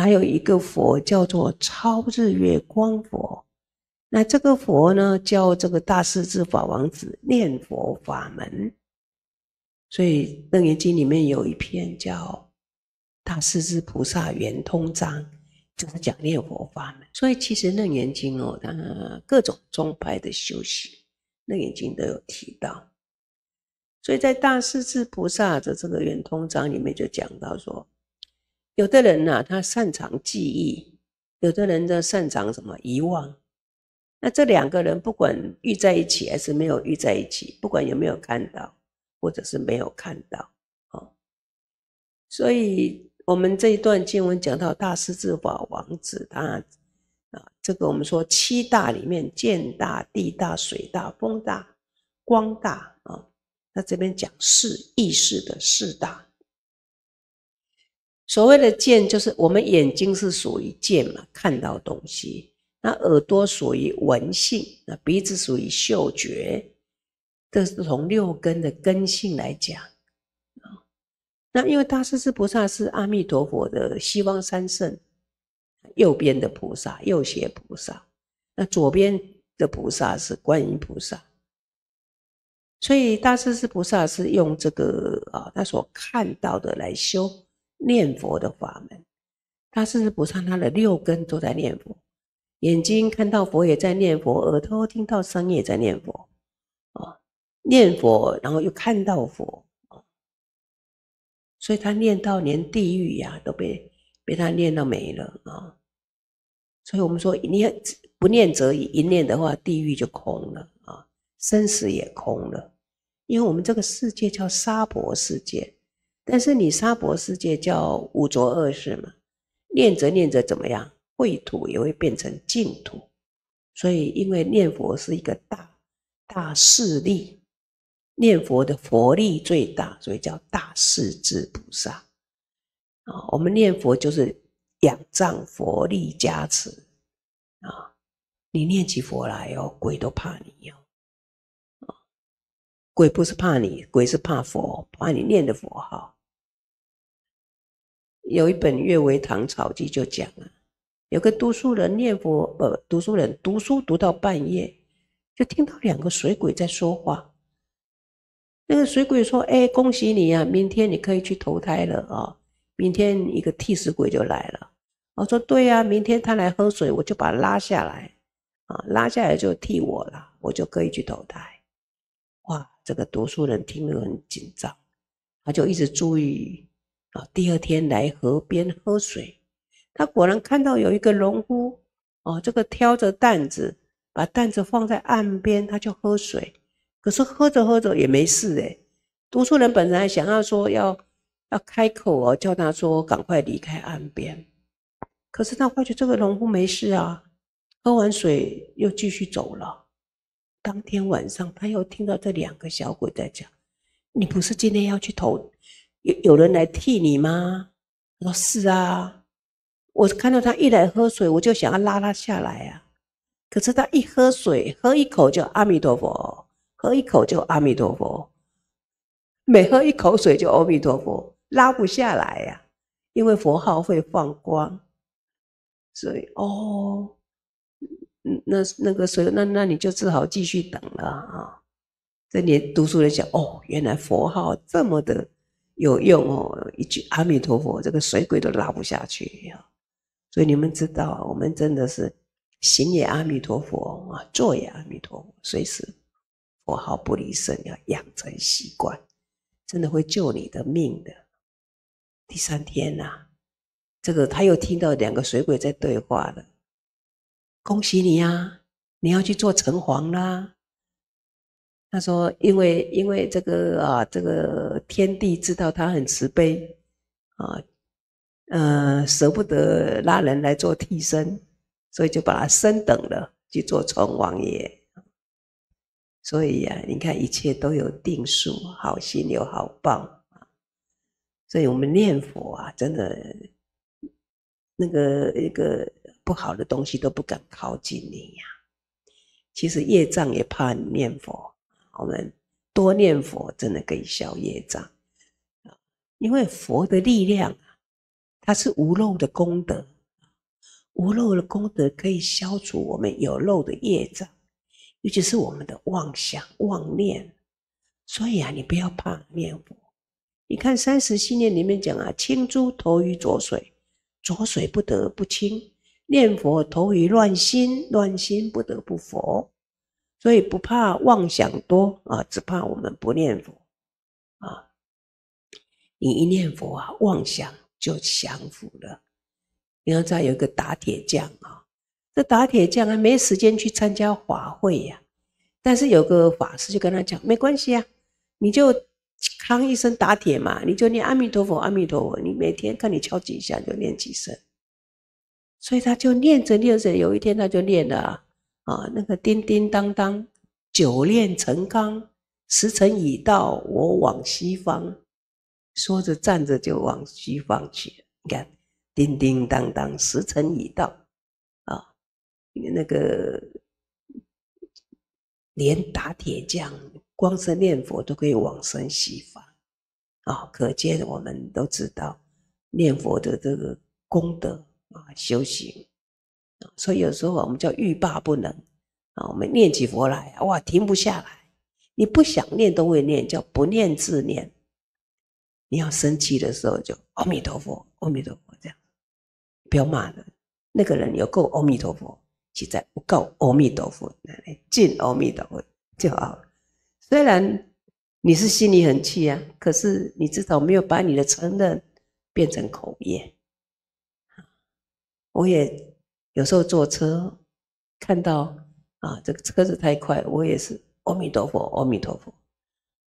还有一个佛叫做超日月光佛，那这个佛呢，叫这个大势至法王子念佛法门，所以《楞严经》里面有一篇叫《大势至菩萨圆通章》。就是讲念佛法门，所以其实《楞严经》哦，它各种宗派的修行，《楞严经》都有提到。所以在《大势至菩萨的这个圆通章》里面就讲到说，有的人呐，他擅长记忆；有的人呢，擅长什么遗忘。那这两个人，不管遇在一起还是没有遇在一起，不管有没有看到，或者是没有看到，哦，所以。我们这一段经文讲到大师智法王子，他啊，这个我们说七大里面，见大、地大、水大、风大、光大啊，那这边讲是意识的四大。所谓的见，就是我们眼睛是属于见嘛，看到东西；那耳朵属于闻性，那鼻子属于嗅觉，这是从六根的根性来讲。那因为大势至菩萨是阿弥陀佛的西方三圣右边的菩萨，右胁菩萨。那左边的菩萨是观音菩萨。所以大势至菩萨是用这个啊，他所看到的来修念佛的法门。大势至菩萨他的六根都在念佛：眼睛看到佛也在念佛，耳朵听到声也在念佛啊，念佛然后又看到佛。所以他念到连地狱呀都被被他念到没了啊，所以我们说念不念则已，一念的话地狱就空了啊，生死也空了，因为我们这个世界叫娑婆世界，但是你娑婆世界叫五浊恶世嘛，念着念着怎么样，秽土也会变成净土，所以因为念佛是一个大大势力。念佛的佛力最大，所以叫大势至菩萨啊！我们念佛就是仰仗佛力加持啊！你念起佛来哟，鬼都怕你哟！啊，鬼不是怕你，鬼是怕佛，怕你念的佛号。有一本《阅微草堂记》就讲了，有个读书人念佛呃，读书人读书读到半夜，就听到两个水鬼在说话。那个水鬼说：“哎，恭喜你呀，明天你可以去投胎了啊！明天一个替死鬼就来了。”我说：“对呀，明天他来喝水，我就把他拉下来啊，拉下来就替我了，我就可以去投胎。”哇，这个读书人听了很紧张，他就一直注意啊。第二天来河边喝水，他果然看到有一个农夫哦，这个挑着担子，把担子放在岸边，他就喝水。可是喝着喝着也没事诶，读书人本来想要说要要开口哦，叫他说赶快离开岸边。可是他发觉这个农夫没事啊，喝完水又继续走了。当天晚上他又听到这两个小鬼在讲：“你不是今天要去投，有有人来替你吗？”他说：“是啊，我看到他一来喝水，我就想要拉他下来啊。可是他一喝水，喝一口就阿弥陀佛。”喝一口就阿弥陀佛，每喝一口水就阿弥陀佛，拉不下来呀，因为佛号会放光，所以哦，那那个所以那那你就只好继续等了啊。这年读书人讲哦，原来佛号这么的有用哦，一句阿弥陀佛，这个水鬼都拉不下去呀。所以你们知道，我们真的是行也阿弥陀佛啊，坐也阿弥陀佛，随时。我好不离身，要养成习惯，真的会救你的命的。第三天呐，这个他又听到两个水鬼在对话了。恭喜你呀，你要去做城隍啦。他说：“因为因为这个啊，这个天帝知道他很慈悲啊，嗯，舍不得拉人来做替身，所以就把他升等了，去做城王爷。”所以呀，你看一切都有定数，好心有好报啊。所以我们念佛啊，真的，那个一个不好的东西都不敢靠近你呀。其实业障也怕你念佛，我们多念佛，真的可以消业障啊。因为佛的力量啊，它是无漏的功德，无漏的功德可以消除我们有漏的业障。尤其是我们的妄想妄念，所以啊，你不要怕念佛。你看《三十系念》里面讲啊，清诸投于浊水，浊水不得不清；念佛投于乱心，乱心不得不佛。所以不怕妄想多啊，只怕我们不念佛啊。你一念佛啊，妄想就降服了。你看，再有一个打铁匠啊。这打铁匠还没时间去参加华会呀，但是有个法师就跟他讲，没关系啊，你就吭一声打铁嘛，你就念阿弥陀佛，阿弥陀佛，你每天看你敲几下就念几声，所以他就念着念着，有一天他就念了啊，那个叮叮当当，久炼成钢，时辰已到，我往西方，说着站着就往西方去了，你看，叮叮当当，时辰已到。那个连打铁匠光是念佛都可以往生西方啊！可见我们都知道念佛的这个功德啊，修行。所以有时候我们叫欲罢不能啊，我们念起佛来哇，停不下来。你不想念都会念，叫不念自念。你要生气的时候就阿弥陀佛，阿弥陀佛这样，不要骂人。那个人有够阿弥陀佛。气在，不够阿弥陀佛，来进阿弥陀佛就好了。虽然你是心里很气啊，可是你至少没有把你的承认变成口业。我也有时候坐车，看到啊这个车子太快，我也是阿弥陀佛，阿弥陀佛。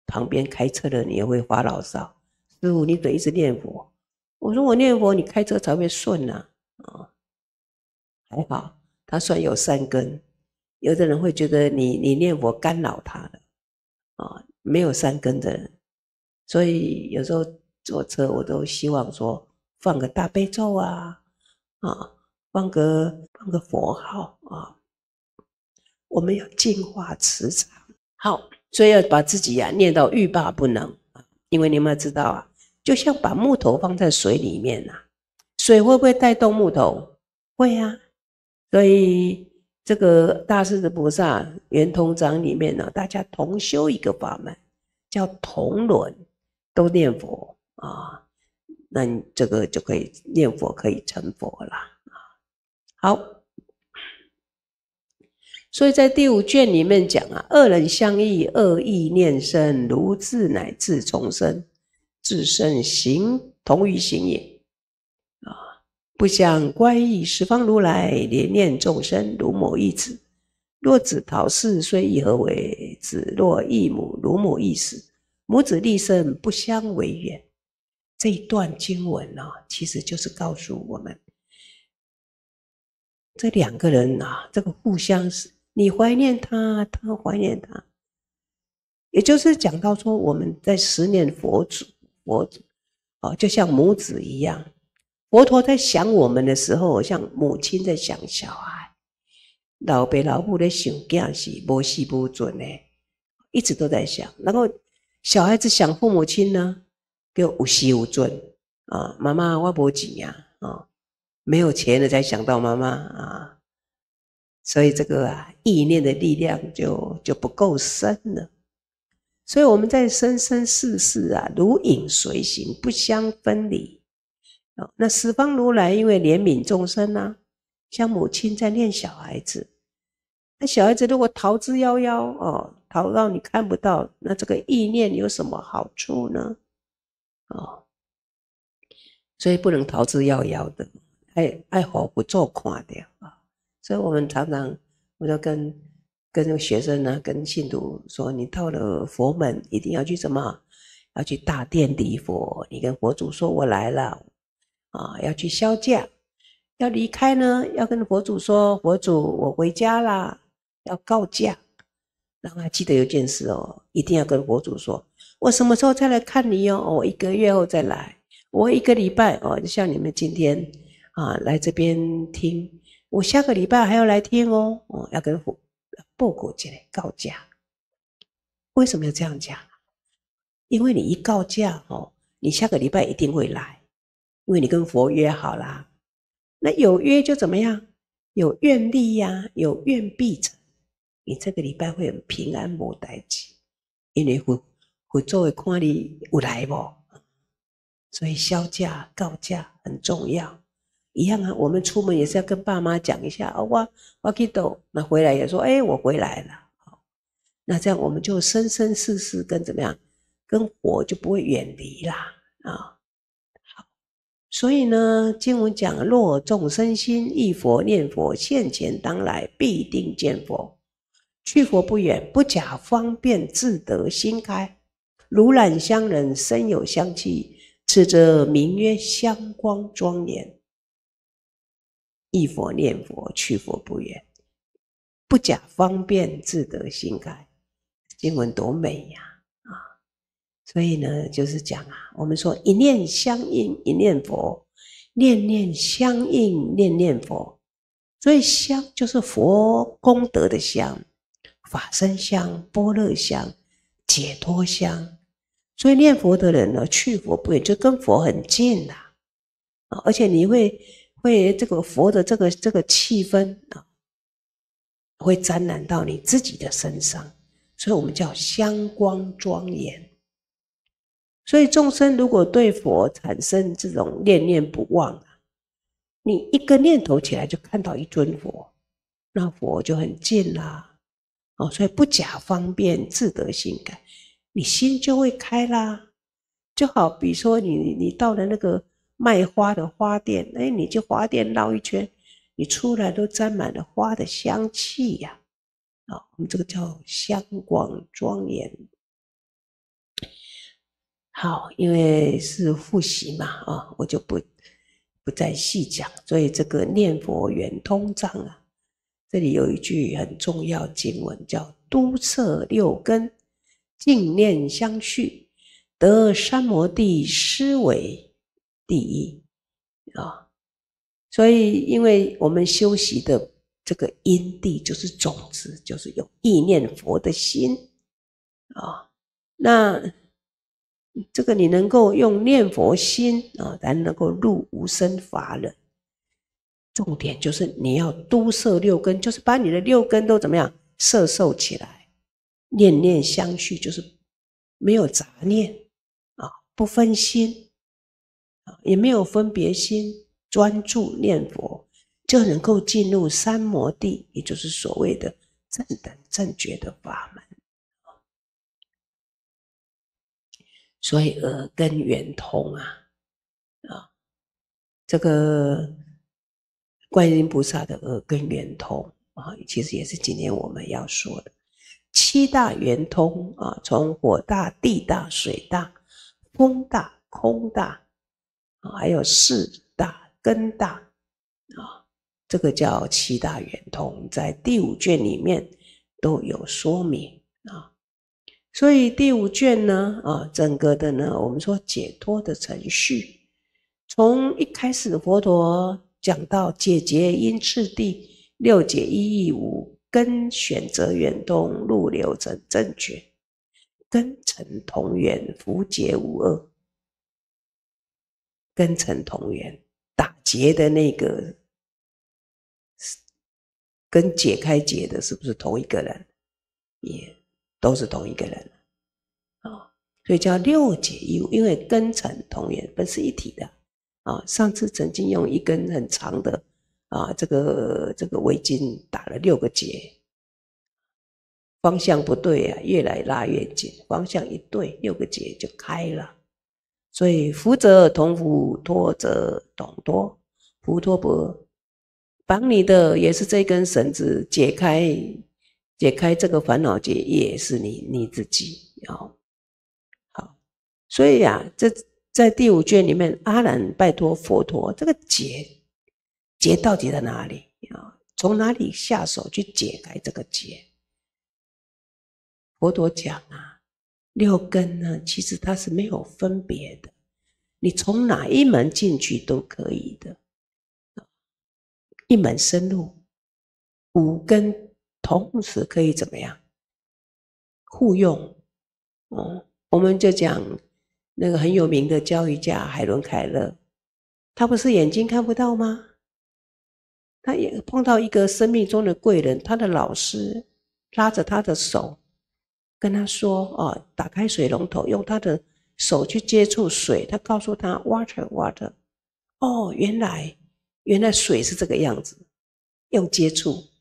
旁边开车的你也会发牢骚，师傅你得一直念佛，我说我念佛，你开车才会顺呐啊，还好。他算有三根，有的人会觉得你你念佛干扰他了，啊，没有三根的人，所以有时候坐车我都希望说放个大悲咒啊，啊，放个放个佛号啊，我们要净化磁场，好，所以要把自己呀念到欲罢不能，因为你们要知道啊，就像把木头放在水里面呐，水会不会带动木头？会啊。所以这个大势至菩萨圆通掌里面呢，大家同修一个法门，叫同轮，都念佛啊，那你这个就可以念佛，可以成佛了啊。好，所以在第五卷里面讲啊，恶人相遇，恶意念生，如自乃至重生，自身行同于行也。不想观遇十方如来，怜念众生如某一子。若子逃世，虽以何为？子若一母，如母一死，母子立身不相为缘。这一段经文呢，其实就是告诉我们，这两个人啊，这个互相是，你怀念他，他怀念他，也就是讲到说，我们在十念佛祖，佛祖啊，就像母子一样。佛陀在想我们的时候，像母亲在想小孩，老爸老母在想囡是无时无准的，一直都在想。然后小孩子想父母亲呢，就无时无尽啊，妈妈，我无钱啊，啊，没有钱了才想到妈妈啊，所以这个啊，意念的力量就就不够深了。所以我们在生生世世啊，如影随形，不相分离。那十方如来因为怜悯众生呐，像母亲在念小孩子，那小孩子如果逃之夭夭哦，逃到你看不到，那这个意念有什么好处呢？哦，所以不能逃之夭夭的，爱爱好不做垮掉啊。所以我们常常我就跟跟那个学生呢，跟信徒说，你到了佛门一定要去什么？要去大殿礼佛，你跟佛祖说，我来了。啊，要去消假，要离开呢，要跟佛祖说，佛祖，我回家啦，要告假。然后还记得有件事哦，一定要跟佛祖说，我什么时候再来看你哟？我一个月后再来，我一个礼拜哦，就像你们今天啊来这边听，我下个礼拜还要来听哦，哦，要跟佛报告进来告假。为什么要这样讲？因为你一告假哦，你下个礼拜一定会来。因为你跟佛约好啦，那有约就怎么样？有愿力呀，有愿必成。你这个礼拜会有平安无代志，因为佛佛作为看你有来无，所以销价告价很重要。一样啊，我们出门也是要跟爸妈讲一下，啊我我给到，那回来也说，哎，我回来了。那这样我们就生生世世跟怎么样？跟佛就不会远离啦，啊。所以呢，经文讲：若众生心，忆佛念佛，现前当来必定见佛，去佛不远，不假方便，自得心开。如染香人，身有香气，此则名曰香光庄严。忆佛念佛，去佛不远，不假方便，自得心开。经文多美呀！所以呢，就是讲啊，我们说一念相应一念佛，念念相应念念佛，所以相就是佛功德的相，法身相、般若相、解脱相。所以念佛的人呢，去佛不远，就跟佛很近的啊，而且你会会这个佛的这个这个气氛啊，会沾染到你自己的身上，所以我们叫香光庄严。所以众生如果对佛产生这种念念不忘啊，你一个念头起来就看到一尊佛，那佛就很近啦。哦，所以不假方便自得性感，你心就会开啦。就好比说你你到了那个卖花的花店，哎，你去花店绕一圈，你出来都沾满了花的香气呀。啊，我们这个叫香光庄严。好，因为是复习嘛，啊，我就不不再细讲。所以这个念佛圆通章啊，这里有一句很重要经文，叫“督测六根，净念相续，得三摩地，思维第一”。啊，所以因为我们修习的这个因地就是种子，就是有意念佛的心，啊，那。这个你能够用念佛心啊，才能够入无生法忍。重点就是你要都摄六根，就是把你的六根都怎么样摄受起来，念念相续，就是没有杂念啊，不分心啊，也没有分别心，专注念佛就能够进入三摩地，也就是所谓的正等正觉的法门。所以耳根圆通啊，啊，这个观音菩萨的耳根圆通啊，其实也是今天我们要说的七大圆通啊，从火大、地大、水大、风大、空大，还有四大根大啊，这个叫七大圆通，在第五卷里面都有说明。所以第五卷呢，啊，整个的呢，我们说解脱的程序，从一开始佛陀讲到解结因次第六解一义五根选择圆通入流成正觉，根成同源，福结无二，根成同源，打结的那个是跟解开结的是不是同一个人？也。都是同一个人，啊，所以叫六结一物，因为根尘同源，本是一体的，啊，上次曾经用一根很长的，啊，这个这个围巾打了六个结，方向不对啊，越来拉越紧，方向一对，六个结就开了，所以福则同福，托则同托，福陀不，绑你的也是这根绳子解开。解开这个烦恼结也是你你自己哦。好，所以呀，这在第五卷里面，阿难拜托佛陀，这个结结到底在哪里啊？从哪里下手去解开这个结？佛陀讲啊，六根呢，其实它是没有分别的，你从哪一门进去都可以的，一门深入，五根。同时可以怎么样互用？嗯，我们就讲那个很有名的教育家海伦·凯勒，他不是眼睛看不到吗？他也碰到一个生命中的贵人，他的老师拉着他的手，跟他说：“哦，打开水龙头，用他的手去接触水。”他告诉他 w a t e r w a t e r 哦，原来原来水是这个样子，用接触。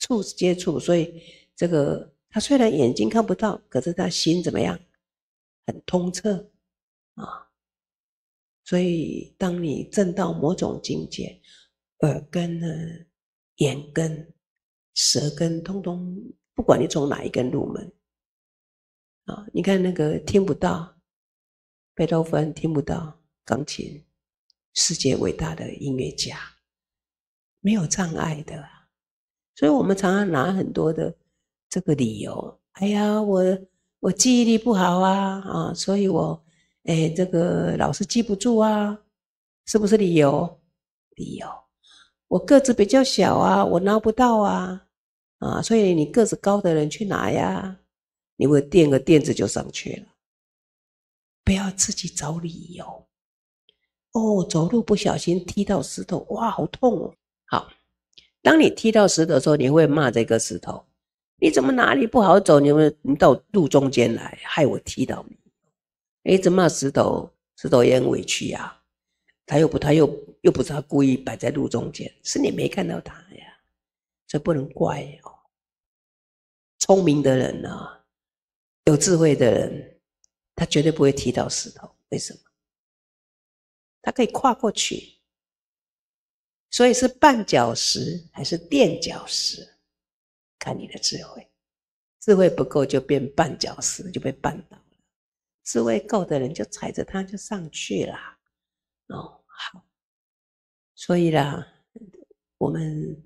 触是接触，所以这个他虽然眼睛看不到，可是他心怎么样？很通彻啊！所以当你证到某种境界，耳根呢、眼根、舌根，通通不管你从哪一根入门啊！你看那个听不到贝多芬，听不到钢琴，世界伟大的音乐家，没有障碍的。所以我们常常拿很多的这个理由，哎呀，我我记忆力不好啊，啊，所以我哎这个老是记不住啊，是不是理由？理由，我个子比较小啊，我拿不到啊，啊，所以你个子高的人去拿呀，你会垫个垫子就上去了。不要自己找理由，哦，走路不小心踢到石头，哇，好痛哦，好。当你踢到石头的时候，你会骂这个石头：“你怎么哪里不好走？你们你到路中间来，害我踢到你。”一直骂石头，石头也很委屈呀。他又不，他又又不是他故意摆在路中间，是你没看到他呀。这不能怪哦。聪明的人啊，有智慧的人，他绝对不会踢到石头。为什么？他可以跨过去。所以是绊脚石还是垫脚石，看你的智慧。智慧不够就变绊脚石，就被绊倒；了；智慧够的人就踩着它就上去了。哦，好。所以啦，我们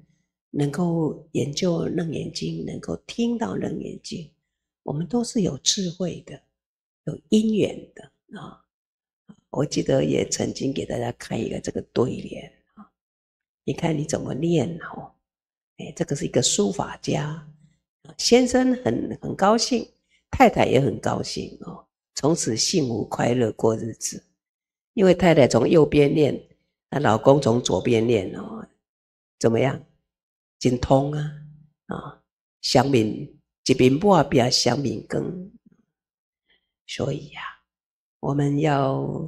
能够研究楞严经，能够听到楞严经，我们都是有智慧的，有因缘的啊。我记得也曾经给大家看一个这个对联。你看你怎么念哦，哎，这个是一个书法家，先生很很高兴，太太也很高兴哦，从此幸福快乐过日子，因为太太从右边念，那老公从左边念哦，怎么样？精通啊啊，相面这边半边祥敏更，所以呀，我们要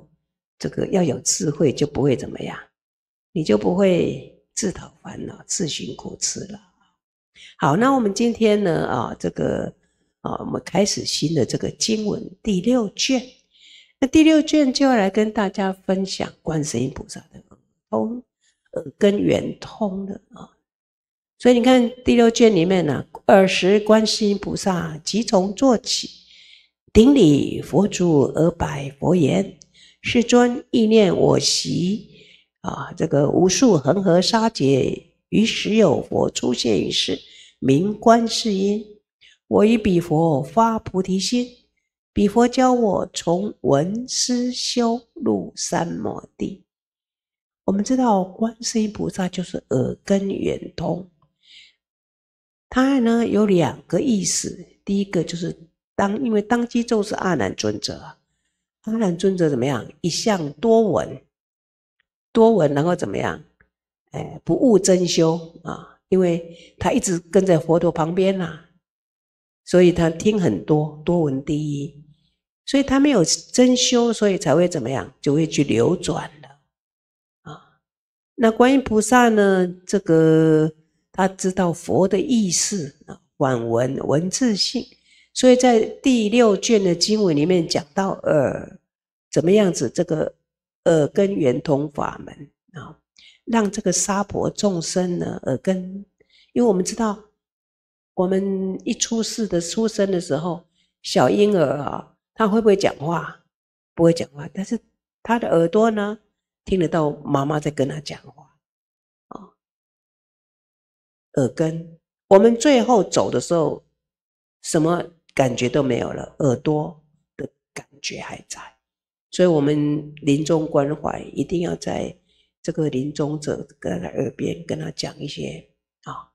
这个要有智慧就不会怎么样。你就不会自讨烦恼、自寻苦吃了。好，那我们今天呢？啊，这个啊，我们开始新的这个经文第六卷。那第六卷就要来跟大家分享观世音菩萨的通耳根圆通的啊。所以你看第六卷里面呢，尔时观世音菩萨即从坐起，顶礼佛足而白佛言：“世尊，意念我习。”啊，这个无数恒河沙劫，于时有佛出现于世，名观世音。我以彼佛发菩提心，彼佛教我从闻思修入三摩地。我们知道，观世音菩萨就是耳根圆通。他呢有两个意思，第一个就是当因为当机就是阿难尊者，阿难尊者怎么样？一向多闻。多闻能够怎么样？哎，不悟真修啊，因为他一直跟在佛陀旁边呐，所以他听很多，多闻第一，所以他没有真修，所以才会怎么样，就会去流转的啊。那观音菩萨呢？这个他知道佛的意思啊，晚闻文字性，所以在第六卷的经文里面讲到，呃，怎么样子这个。耳根圆通法门啊，让这个沙婆众生呢耳根，因为我们知道，我们一出世的出生的时候，小婴儿啊，他会不会讲话？不会讲话，但是他的耳朵呢，听得到妈妈在跟他讲话啊。耳根，我们最后走的时候，什么感觉都没有了，耳朵的感觉还在。所以，我们临终关怀一定要在这个临终者跟他耳边跟他讲一些啊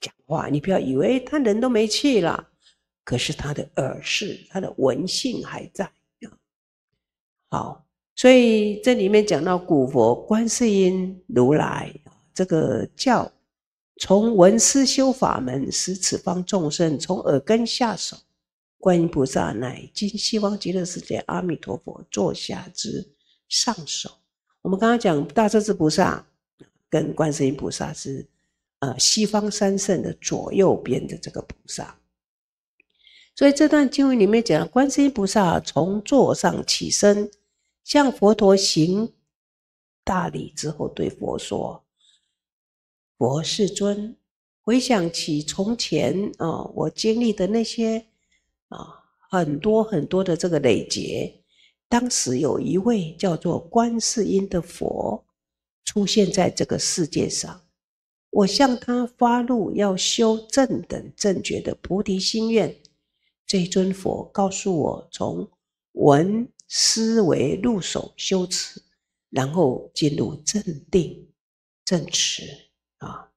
讲话。你不要以为他人都没气了，可是他的耳饰、他的文性还在啊。好，所以这里面讲到古佛观世音如来这个教，从闻思修法门，使此方众生从耳根下手。观音菩萨乃今西方极乐世界阿弥陀佛座下之上首。我们刚刚讲大势至菩萨跟观世音菩萨是呃西方三圣的左右边的这个菩萨。所以这段经文里面讲，观世音菩萨从座上起身，向佛陀行大礼之后，对佛说：“佛世尊，回想起从前啊，我经历的那些。”啊，很多很多的这个累劫，当时有一位叫做观世音的佛，出现在这个世界上。我向他发露要修正等正觉的菩提心愿，这尊佛告诉我，从闻思维入手修持，然后进入正定正持啊。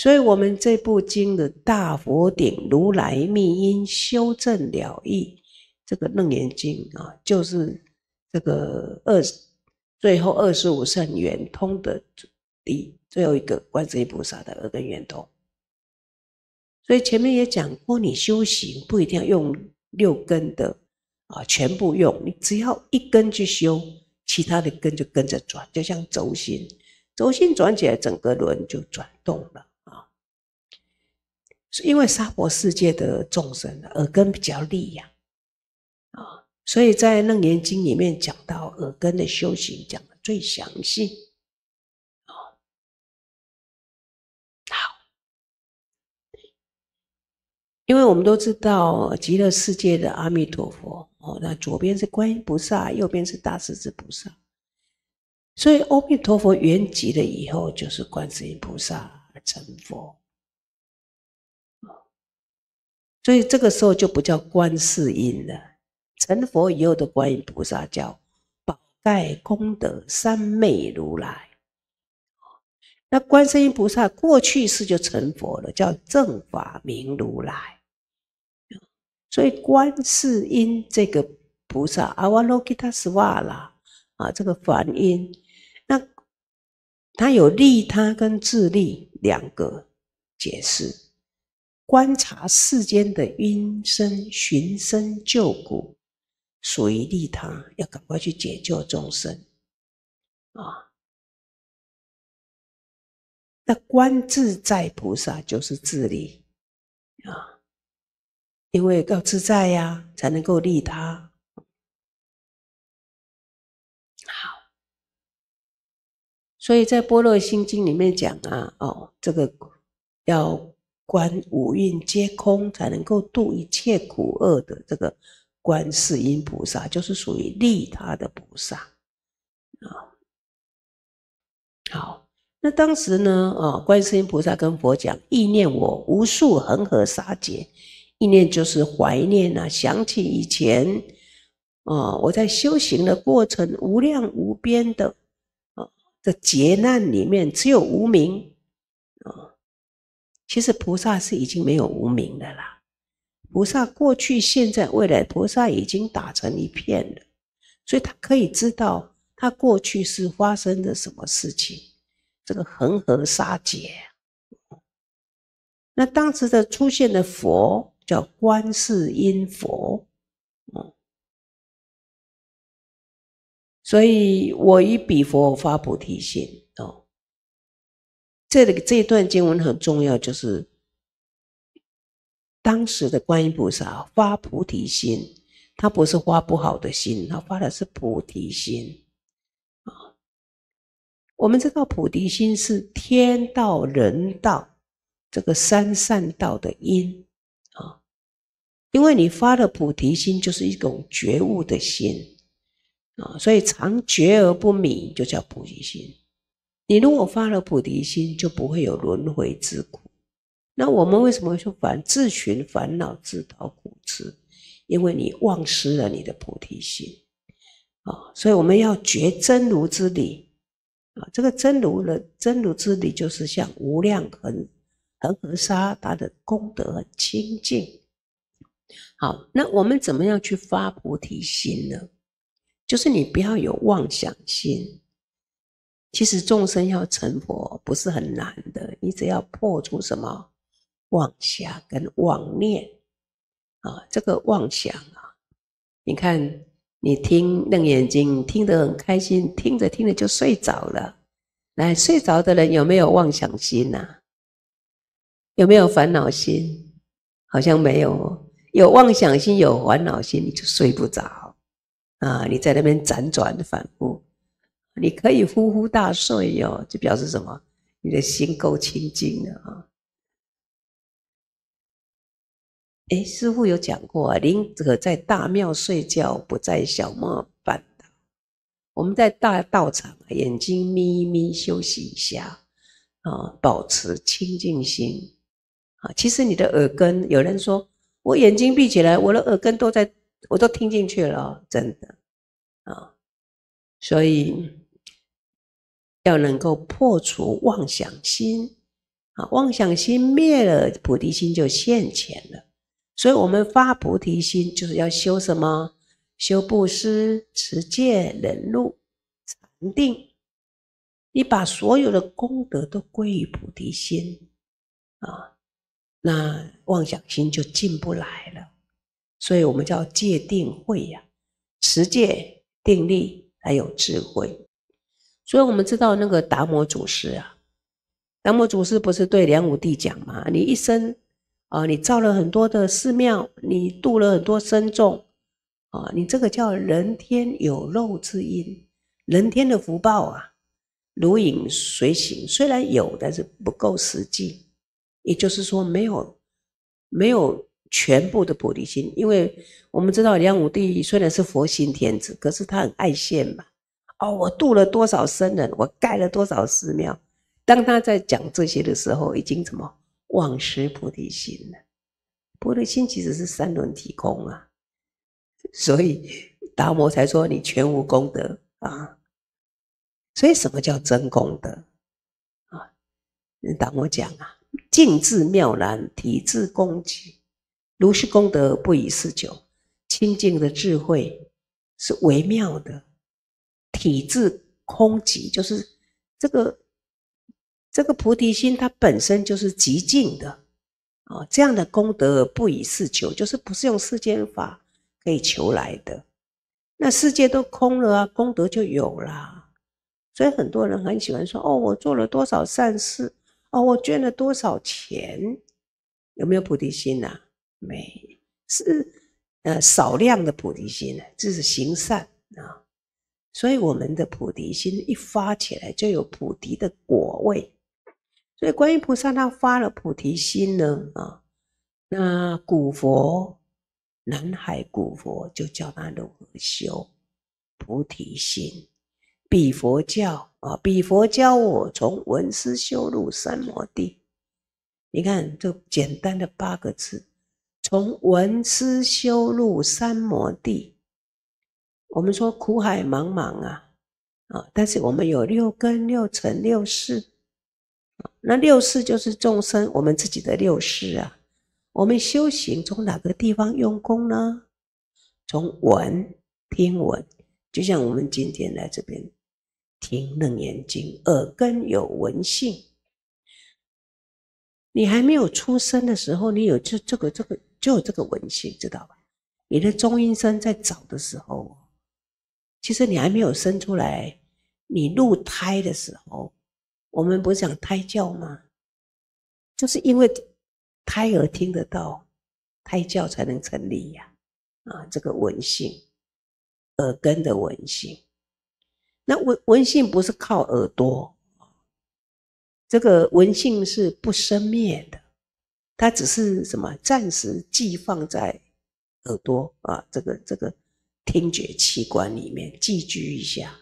所以，我们这部经的大佛顶如来密因修正了义，这个《楞严经》啊，就是这个二最后二十五圣圆通的主最后一个观世音菩萨的二根圆通。所以前面也讲过，你修行不一定要用六根的啊，全部用，你只要一根去修，其他的根就跟着转，就像轴心，轴心转起来，整个轮就转动了。是因为娑婆世界的众生耳根比较利呀，啊，所以在楞严经里面讲到耳根的修行讲的最详细。哦，好，因为我们都知道极乐世界的阿弥陀佛哦，那左边是观音菩萨，右边是大势至菩萨，所以阿弥陀佛圆寂了以后，就是观世音菩萨成佛。所以这个时候就不叫观世音了，成佛以后的观音菩萨叫宝盖功德三昧如来。那观世音菩萨过去世就成佛了，叫正法明如来。所以观世音这个菩萨阿瓦罗吉达斯瓦啦啊，这个梵音，那他有利他跟自利两个解释。观察世间的因生，寻声救苦，属于利他，要赶快去解救众生啊！那观自在菩萨就是自利啊，因为要自在呀，才能够利他。好，所以在《般若心经》里面讲啊，哦，这个要。观五蕴皆空，才能够度一切苦厄的这个观世音菩萨，就是属于利他的菩萨啊。好，那当时呢，啊，观世音菩萨跟佛讲：意念我无数恒河沙劫，意念就是怀念啊，想起以前，啊，我在修行的过程，无量无边的啊的劫难里面，只有无名其实菩萨是已经没有无名的啦，菩萨过去、现在、未来，菩萨已经打成一片了，所以他可以知道他过去是发生的什么事情。这个恒河沙劫，那当时的出现的佛叫观世音佛，嗯，所以我以彼佛发菩提心。这里这一段经文很重要，就是当时的观音菩萨发菩提心，他不是发不好的心，他发的是菩提心啊。我们知道菩提心是天道、人道这个三善道的因啊，因为你发的菩提心，就是一种觉悟的心啊，所以常觉而不迷，就叫菩提心。你如果发了菩提心，就不会有轮回之苦。那我们为什么会说烦自寻烦恼，自讨苦吃？因为你忘失了你的菩提心啊！所以我们要觉真如之理啊！这个真如的真如之理，就是像无量恒恒河沙，它的功德很清净。好，那我们怎么样去发菩提心呢？就是你不要有妄想心。其实众生要成佛不是很难的，你只要破除什么妄想跟妄念啊，这个妄想啊，你看你听瞪眼睛，听得很开心，听着听着就睡着了。来，睡着的人有没有妄想心呐？有没有烦恼心？好像没有。有妄想心、有烦恼心，你就睡不着啊！你在那边辗转反复。你可以呼呼大睡哟，就表示什么？你的心够清净的啊！哎，师傅有讲过，啊，宁可在大庙睡觉，不在小庙办我们在大道场，眼睛眯眯休息一下啊，保持清净心啊。其实你的耳根，有人说我眼睛闭起来，我的耳根都在，我都听进去了，真的啊。所以。要能够破除妄想心啊，妄想心灭了，菩提心就现前了。所以，我们发菩提心就是要修什么？修布施、持戒、忍辱、禅定。你把所有的功德都归于菩提心啊，那妄想心就进不来了。所以我们叫戒定慧呀，持戒、定力还有智慧。所以我们知道那个达摩祖师啊，达摩祖师不是对梁武帝讲吗？你一生啊，你造了很多的寺庙，你度了很多僧众啊，你这个叫人天有肉之因，人天的福报啊，如影随形。虽然有，但是不够实际，也就是说没有没有全部的菩提心。因为我们知道梁武帝虽然是佛心天子，可是他很爱现嘛。哦，我度了多少僧人，我盖了多少寺庙。当他在讲这些的时候，已经怎么忘失菩提心了？菩提心其实是三轮体空啊，所以达摩才说你全无功德啊。所以什么叫真功德啊？达摩讲啊，净智妙然体自功极，如是功德不以世久，清净的智慧是微妙的。体质空寂，就是这个这个菩提心，它本身就是极净的啊。这样的功德不以世求，就是不是用世间法可以求来的。那世界都空了啊，功德就有了。所以很多人很喜欢说：“哦，我做了多少善事，哦，我捐了多少钱，有没有菩提心呢？没，是呃少量的菩提心呢，这是行善啊。”所以我们的菩提心一发起来，就有菩提的果味。所以观音菩萨他发了菩提心呢，啊，那古佛南海古佛就教他如何修菩提心。比佛教啊，比佛教我从文思修入三摩地。你看这简单的八个字，从文思修入三摩地。我们说苦海茫茫啊，啊！但是我们有六根、六尘、六识，啊，那六识就是众生，我们自己的六识啊。我们修行从哪个地方用功呢？从闻听闻，就像我们今天来这边听《楞严经》，耳根有闻性。你还没有出生的时候，你有这这个这个就有这个闻性，知道吧？你的中阴身在找的时候。其实你还没有生出来，你入胎的时候，我们不是讲胎教吗？就是因为胎儿听得到胎教才能成立呀！啊，这个文性，耳根的文性，那文文性不是靠耳朵，这个文性是不生灭的，它只是什么暂时寄放在耳朵啊，这个这个。听觉器官里面寄居一下，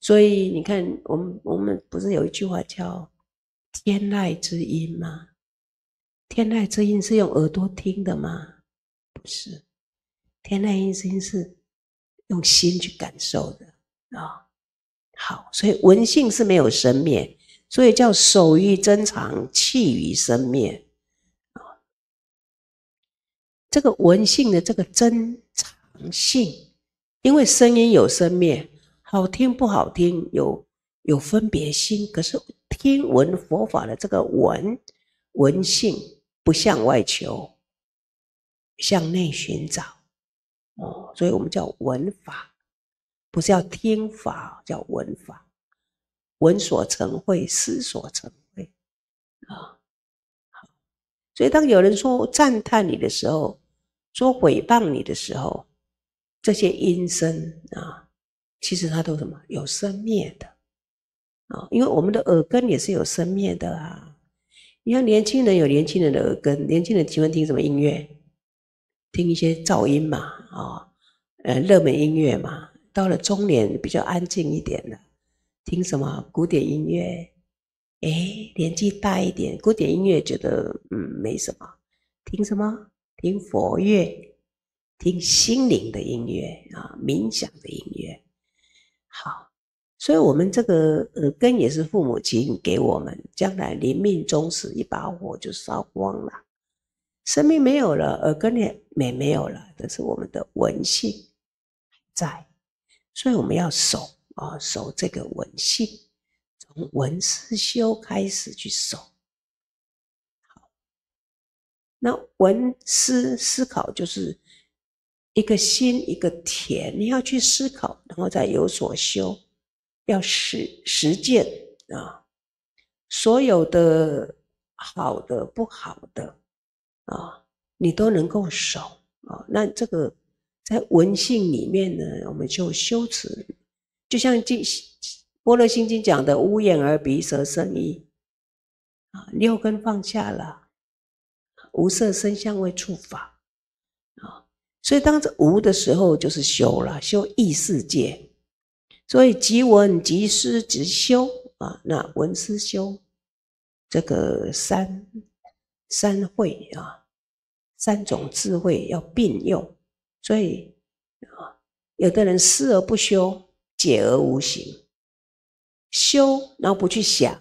所以你看，我们我们不是有一句话叫“天籁之音”吗？天籁之音是用耳朵听的吗？不是，天籁声音是用心去感受的啊。好，所以文性是没有生灭，所以叫手欲珍藏，气于生灭。这个文性的这个真常性，因为声音有生灭，好听不好听有有分别心。可是听闻佛法的这个闻闻性不向外求，向内寻找哦，所以我们叫闻法，不是叫听法，叫闻法。闻所成会，思所成会，啊。所以，当有人说赞叹你的时候，说诽谤你的时候，这些音声啊，其实它都什么有生灭的啊，因为我们的耳根也是有生灭的啊。你看，年轻人有年轻人的耳根，年轻人喜欢听什么音乐？听一些噪音嘛，啊，呃，热门音乐嘛。到了中年，比较安静一点的，听什么古典音乐。哎，年纪大一点，古典音乐觉得嗯没什么，听什么？听佛乐，听心灵的音乐啊，冥想的音乐。好，所以我们这个耳根也是父母亲给我们，将来临命终时一把火就烧光了，生命没有了，耳根也没没有了。但是我们的文性在，所以我们要守啊，守这个文性。从文思修开始去守，那文思思考就是一个心一个田，你要去思考，然后再有所修，要实实践啊。所有的好的不好的啊，你都能够守啊。那这个在文性里面呢，我们就修持，就像进。般若心经讲的无眼耳鼻舌身意，啊，六根放下了，无色声香味触法，啊，所以当这无的时候就是修了，修异世界，所以即闻即思即修啊，那闻思修这个三三会啊，三种智慧要并用，所以啊，有的人思而不修，解而无形。修，然后不去想，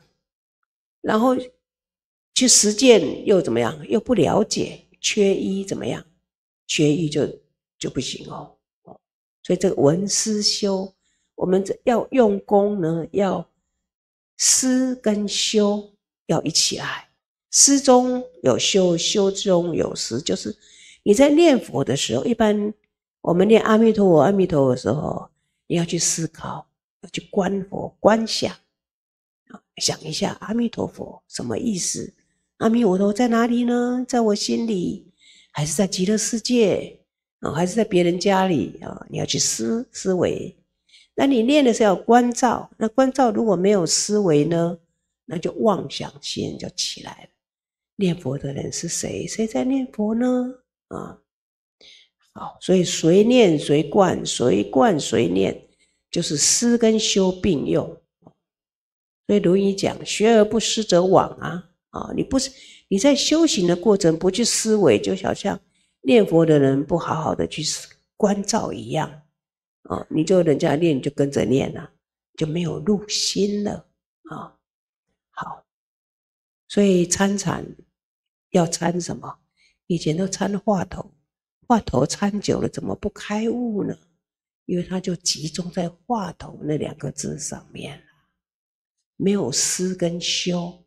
然后去实践又怎么样？又不了解，缺一怎么样？缺一就就不行哦。所以这个闻思修，我们这要用功呢，要思跟修要一起来。思中有修，修中有思，就是你在念佛的时候，一般我们念阿弥陀佛、阿弥陀佛的时候，你要去思考。去观佛、观想啊，想一下阿弥陀佛什么意思？阿弥陀佛在哪里呢？在我心里，还是在极乐世界？啊，还是在别人家里啊？你要去思思维。那你念的时候要关照，那关照如果没有思维呢？那就妄想心就起来了。念佛的人是谁？谁在念佛呢？啊，好，所以谁念谁观，谁观谁念。就是思跟修并用，所以如你讲，学而不思则罔啊！啊，你不思，你在修行的过程不去思维，就好像念佛的人不好好的去关照一样啊，你就人家念就跟着念了，就没有入心了啊！好，所以参禅要参什么？以前都参话头，话头参久了，怎么不开悟呢？因为他就集中在话头那两个字上面了，没有思跟修，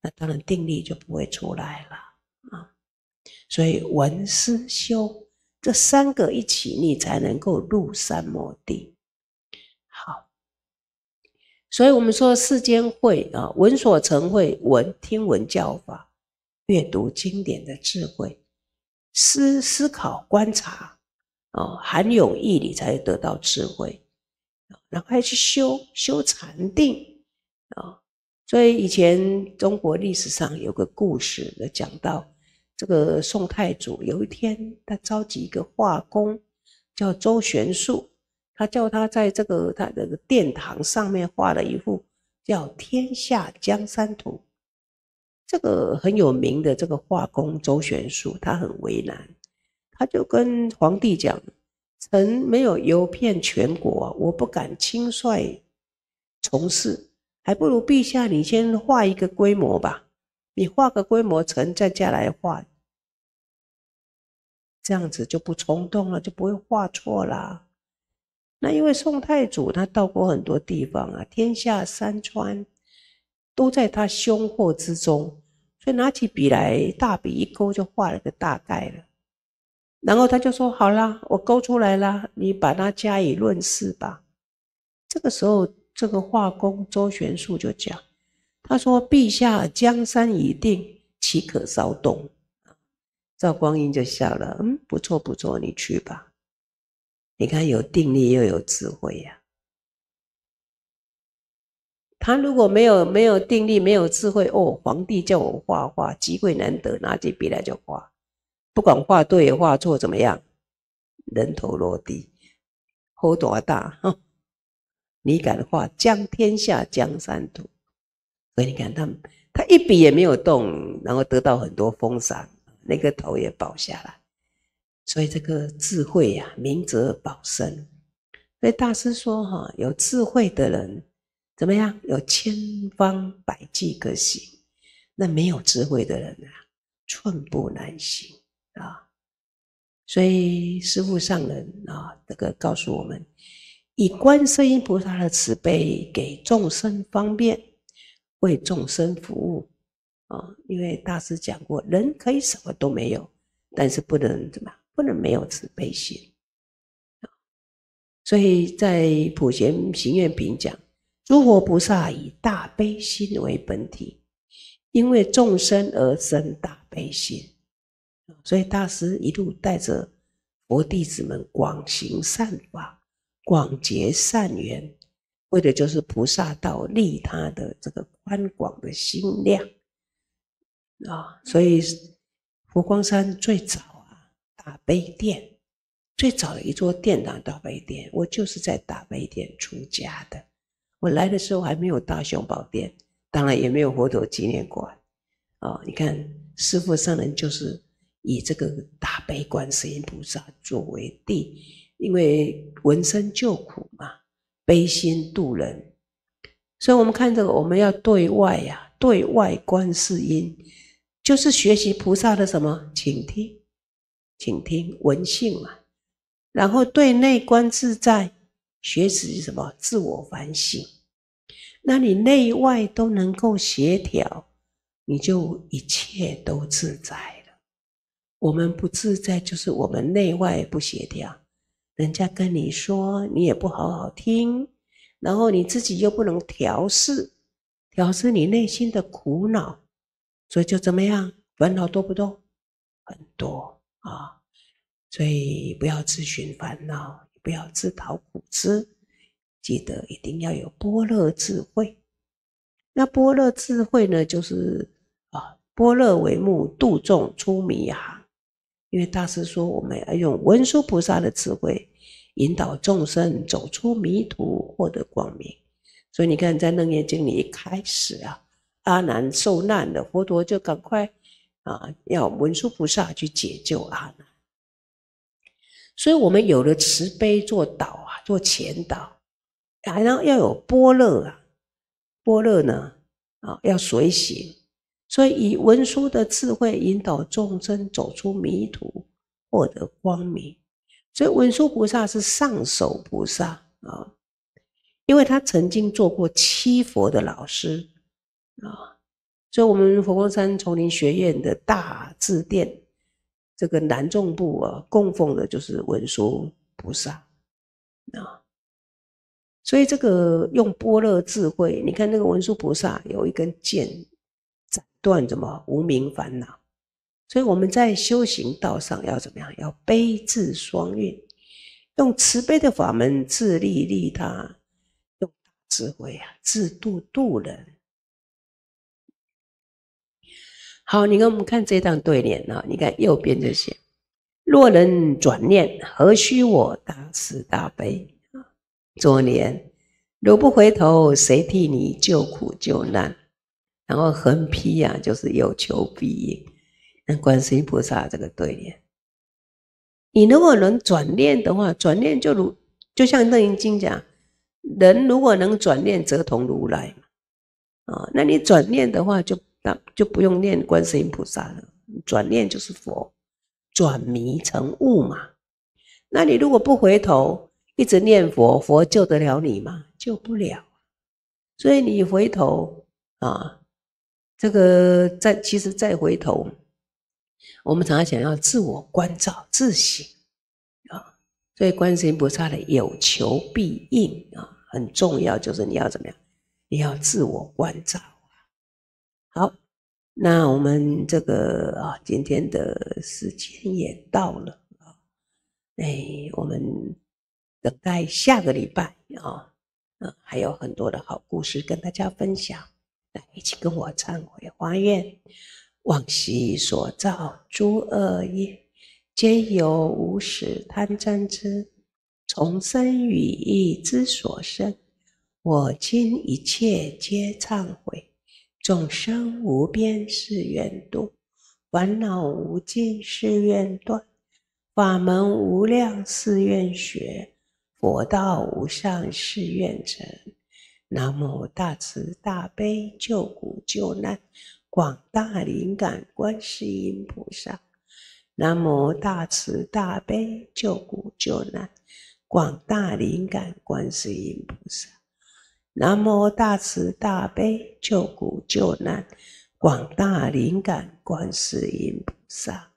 那当然定力就不会出来了啊。所以闻思修这三个一起，你才能够入三摩地。好，所以我们说世间会啊，闻所成会，闻听闻教法，阅读经典的智慧，思思考观察。哦，含有义理才得到智慧，然后还去修修禅定啊。所以以前中国历史上有个故事，讲到这个宋太祖有一天，他召集一个画工叫周玄素，他叫他在这个他的殿堂上面画了一幅叫《天下江山图》。这个很有名的这个画工周玄素，他很为难。他就跟皇帝讲：“臣没有游遍全国啊，我不敢轻率从事，还不如陛下你先画一个规模吧。你画个规模，臣再下来画，这样子就不冲动了，就不会画错啦。那因为宋太祖他到过很多地方啊，天下山川都在他胸廓之中，所以拿起笔来，大笔一勾就画了个大概了。”然后他就说：“好啦，我勾出来啦，你把它加以论事吧。”这个时候，这个画工周玄术就讲：“他说，陛下江山已定，岂可稍动？”赵光义就笑了：“嗯，不错不错，你去吧。你看有定力又有智慧呀。他如果没有没有定力没有智慧哦，皇帝叫我画画，机会难得，拿起笔来就画。”不管画对画错怎么样，人头落地，火多大哈！你敢画江天下江山图？所以你看他，他一笔也没有动，然后得到很多封赏，那个头也保下来。所以这个智慧呀，明哲保身。所以大师说哈，有智慧的人怎么样？有千方百计可行。那没有智慧的人啊，寸步难行。啊，所以师父上人啊，这个告诉我们，以观世音菩萨的慈悲给众生方便，为众生服务啊。因为大师讲过，人可以什么都没有，但是不能怎么，不能没有慈悲心啊。所以在普贤行愿品讲，诸佛菩萨以大悲心为本体，因为众生而生大悲心。所以大师一路带着佛弟子们广行善法，广结善缘，为的就是菩萨道利他的这个宽广的心量啊！所以佛光山最早啊，大悲殿最早的一座殿堂，大悲殿，我就是在大悲殿出家的。我来的时候还没有大雄宝殿，当然也没有佛陀纪念馆啊！你看，师父上人就是。以这个大悲观世音菩萨作为地，因为闻声救苦嘛，悲心度人，所以我们看这个，我们要对外呀，对外观世音，就是学习菩萨的什么，请听，请听闻性嘛，然后对内观自在，学习什么自我反省，那你内外都能够协调，你就一切都自在。我们不自在，就是我们内外不协调。人家跟你说，你也不好好听，然后你自己又不能调试，调试你内心的苦恼，所以就怎么样？烦恼多不多？很多啊！所以不要自寻烦恼，不要自讨苦吃。记得一定要有般若智慧。那般若智慧呢，就是啊，般若为目，度众出迷啊。因为大师说，我们要用文殊菩萨的智慧引导众生走出迷途，获得光明。所以你看，在楞严经里一开始啊，阿难受难的佛陀就赶快啊，要文殊菩萨去解救阿难。所以，我们有了慈悲做导啊，做前导啊，然后要有般若啊，般若呢啊，要随行，所以以文殊的智慧引导众生走出迷途，获得光明。所以文殊菩萨是上首菩萨啊，因为他曾经做过七佛的老师啊。所以我们佛光山丛林学院的大字殿，这个南众部啊供奉的就是文殊菩萨啊。所以这个用般若智慧，你看那个文殊菩萨有一根剑。斩断怎么无名烦恼？所以我们在修行道上要怎么样？要悲智双运，用慈悲的法门，自利利他，用智慧啊，自度度人。好，你看我们看这张对联啊，你看右边这些：若能转念，何须我大慈大悲啊？左联：如不回头，谁替你救苦救难？然后横批呀，就是有求必应。那观世音菩萨这个对联，你如果能转念的话，转念就如就像楞严经讲，人如果能转念，则同如来嘛。啊，那你转念的话，就当就不用念观世音菩萨了。转念就是佛，转迷成悟嘛。那你如果不回头，一直念佛，佛救得了你吗？救不了。所以你回头啊。这个再其实再回头，我们常常想要自我关照、自省啊，所以观世音菩萨的有求必应啊很重要，就是你要怎么样，你要自我关照啊。好，那我们这个啊，今天的时间也到了啊，哎，我们等待下个礼拜啊，嗯，还有很多的好故事跟大家分享。来，一起跟我忏悔花愿：往昔所造诸恶业，皆由无始贪嗔痴；从身语意之所生，我今一切皆忏悔。众生无边誓愿度，烦恼无尽誓愿断，法门无量誓愿学，佛道无上誓愿成。南无大慈大悲救苦救难广大灵感观世音菩萨，南无大慈大悲救苦救难广大灵感观世音菩萨，南无大慈大悲救苦救难广大灵感观世音菩萨，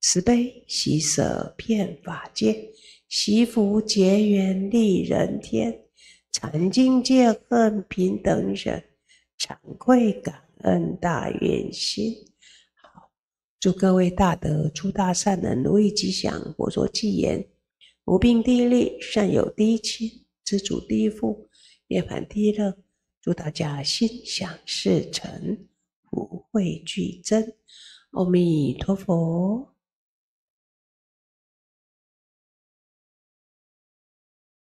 慈悲喜舍遍法界，祈福结缘利人天。常敬戒恨平等忍，惭愧感恩大愿心。好，祝各位大德、诸大善人如意吉祥，佛说偈言：无病地利，善有一亲，知足一富，涅第一乐。祝大家心想事成，福慧俱增。阿弥陀佛。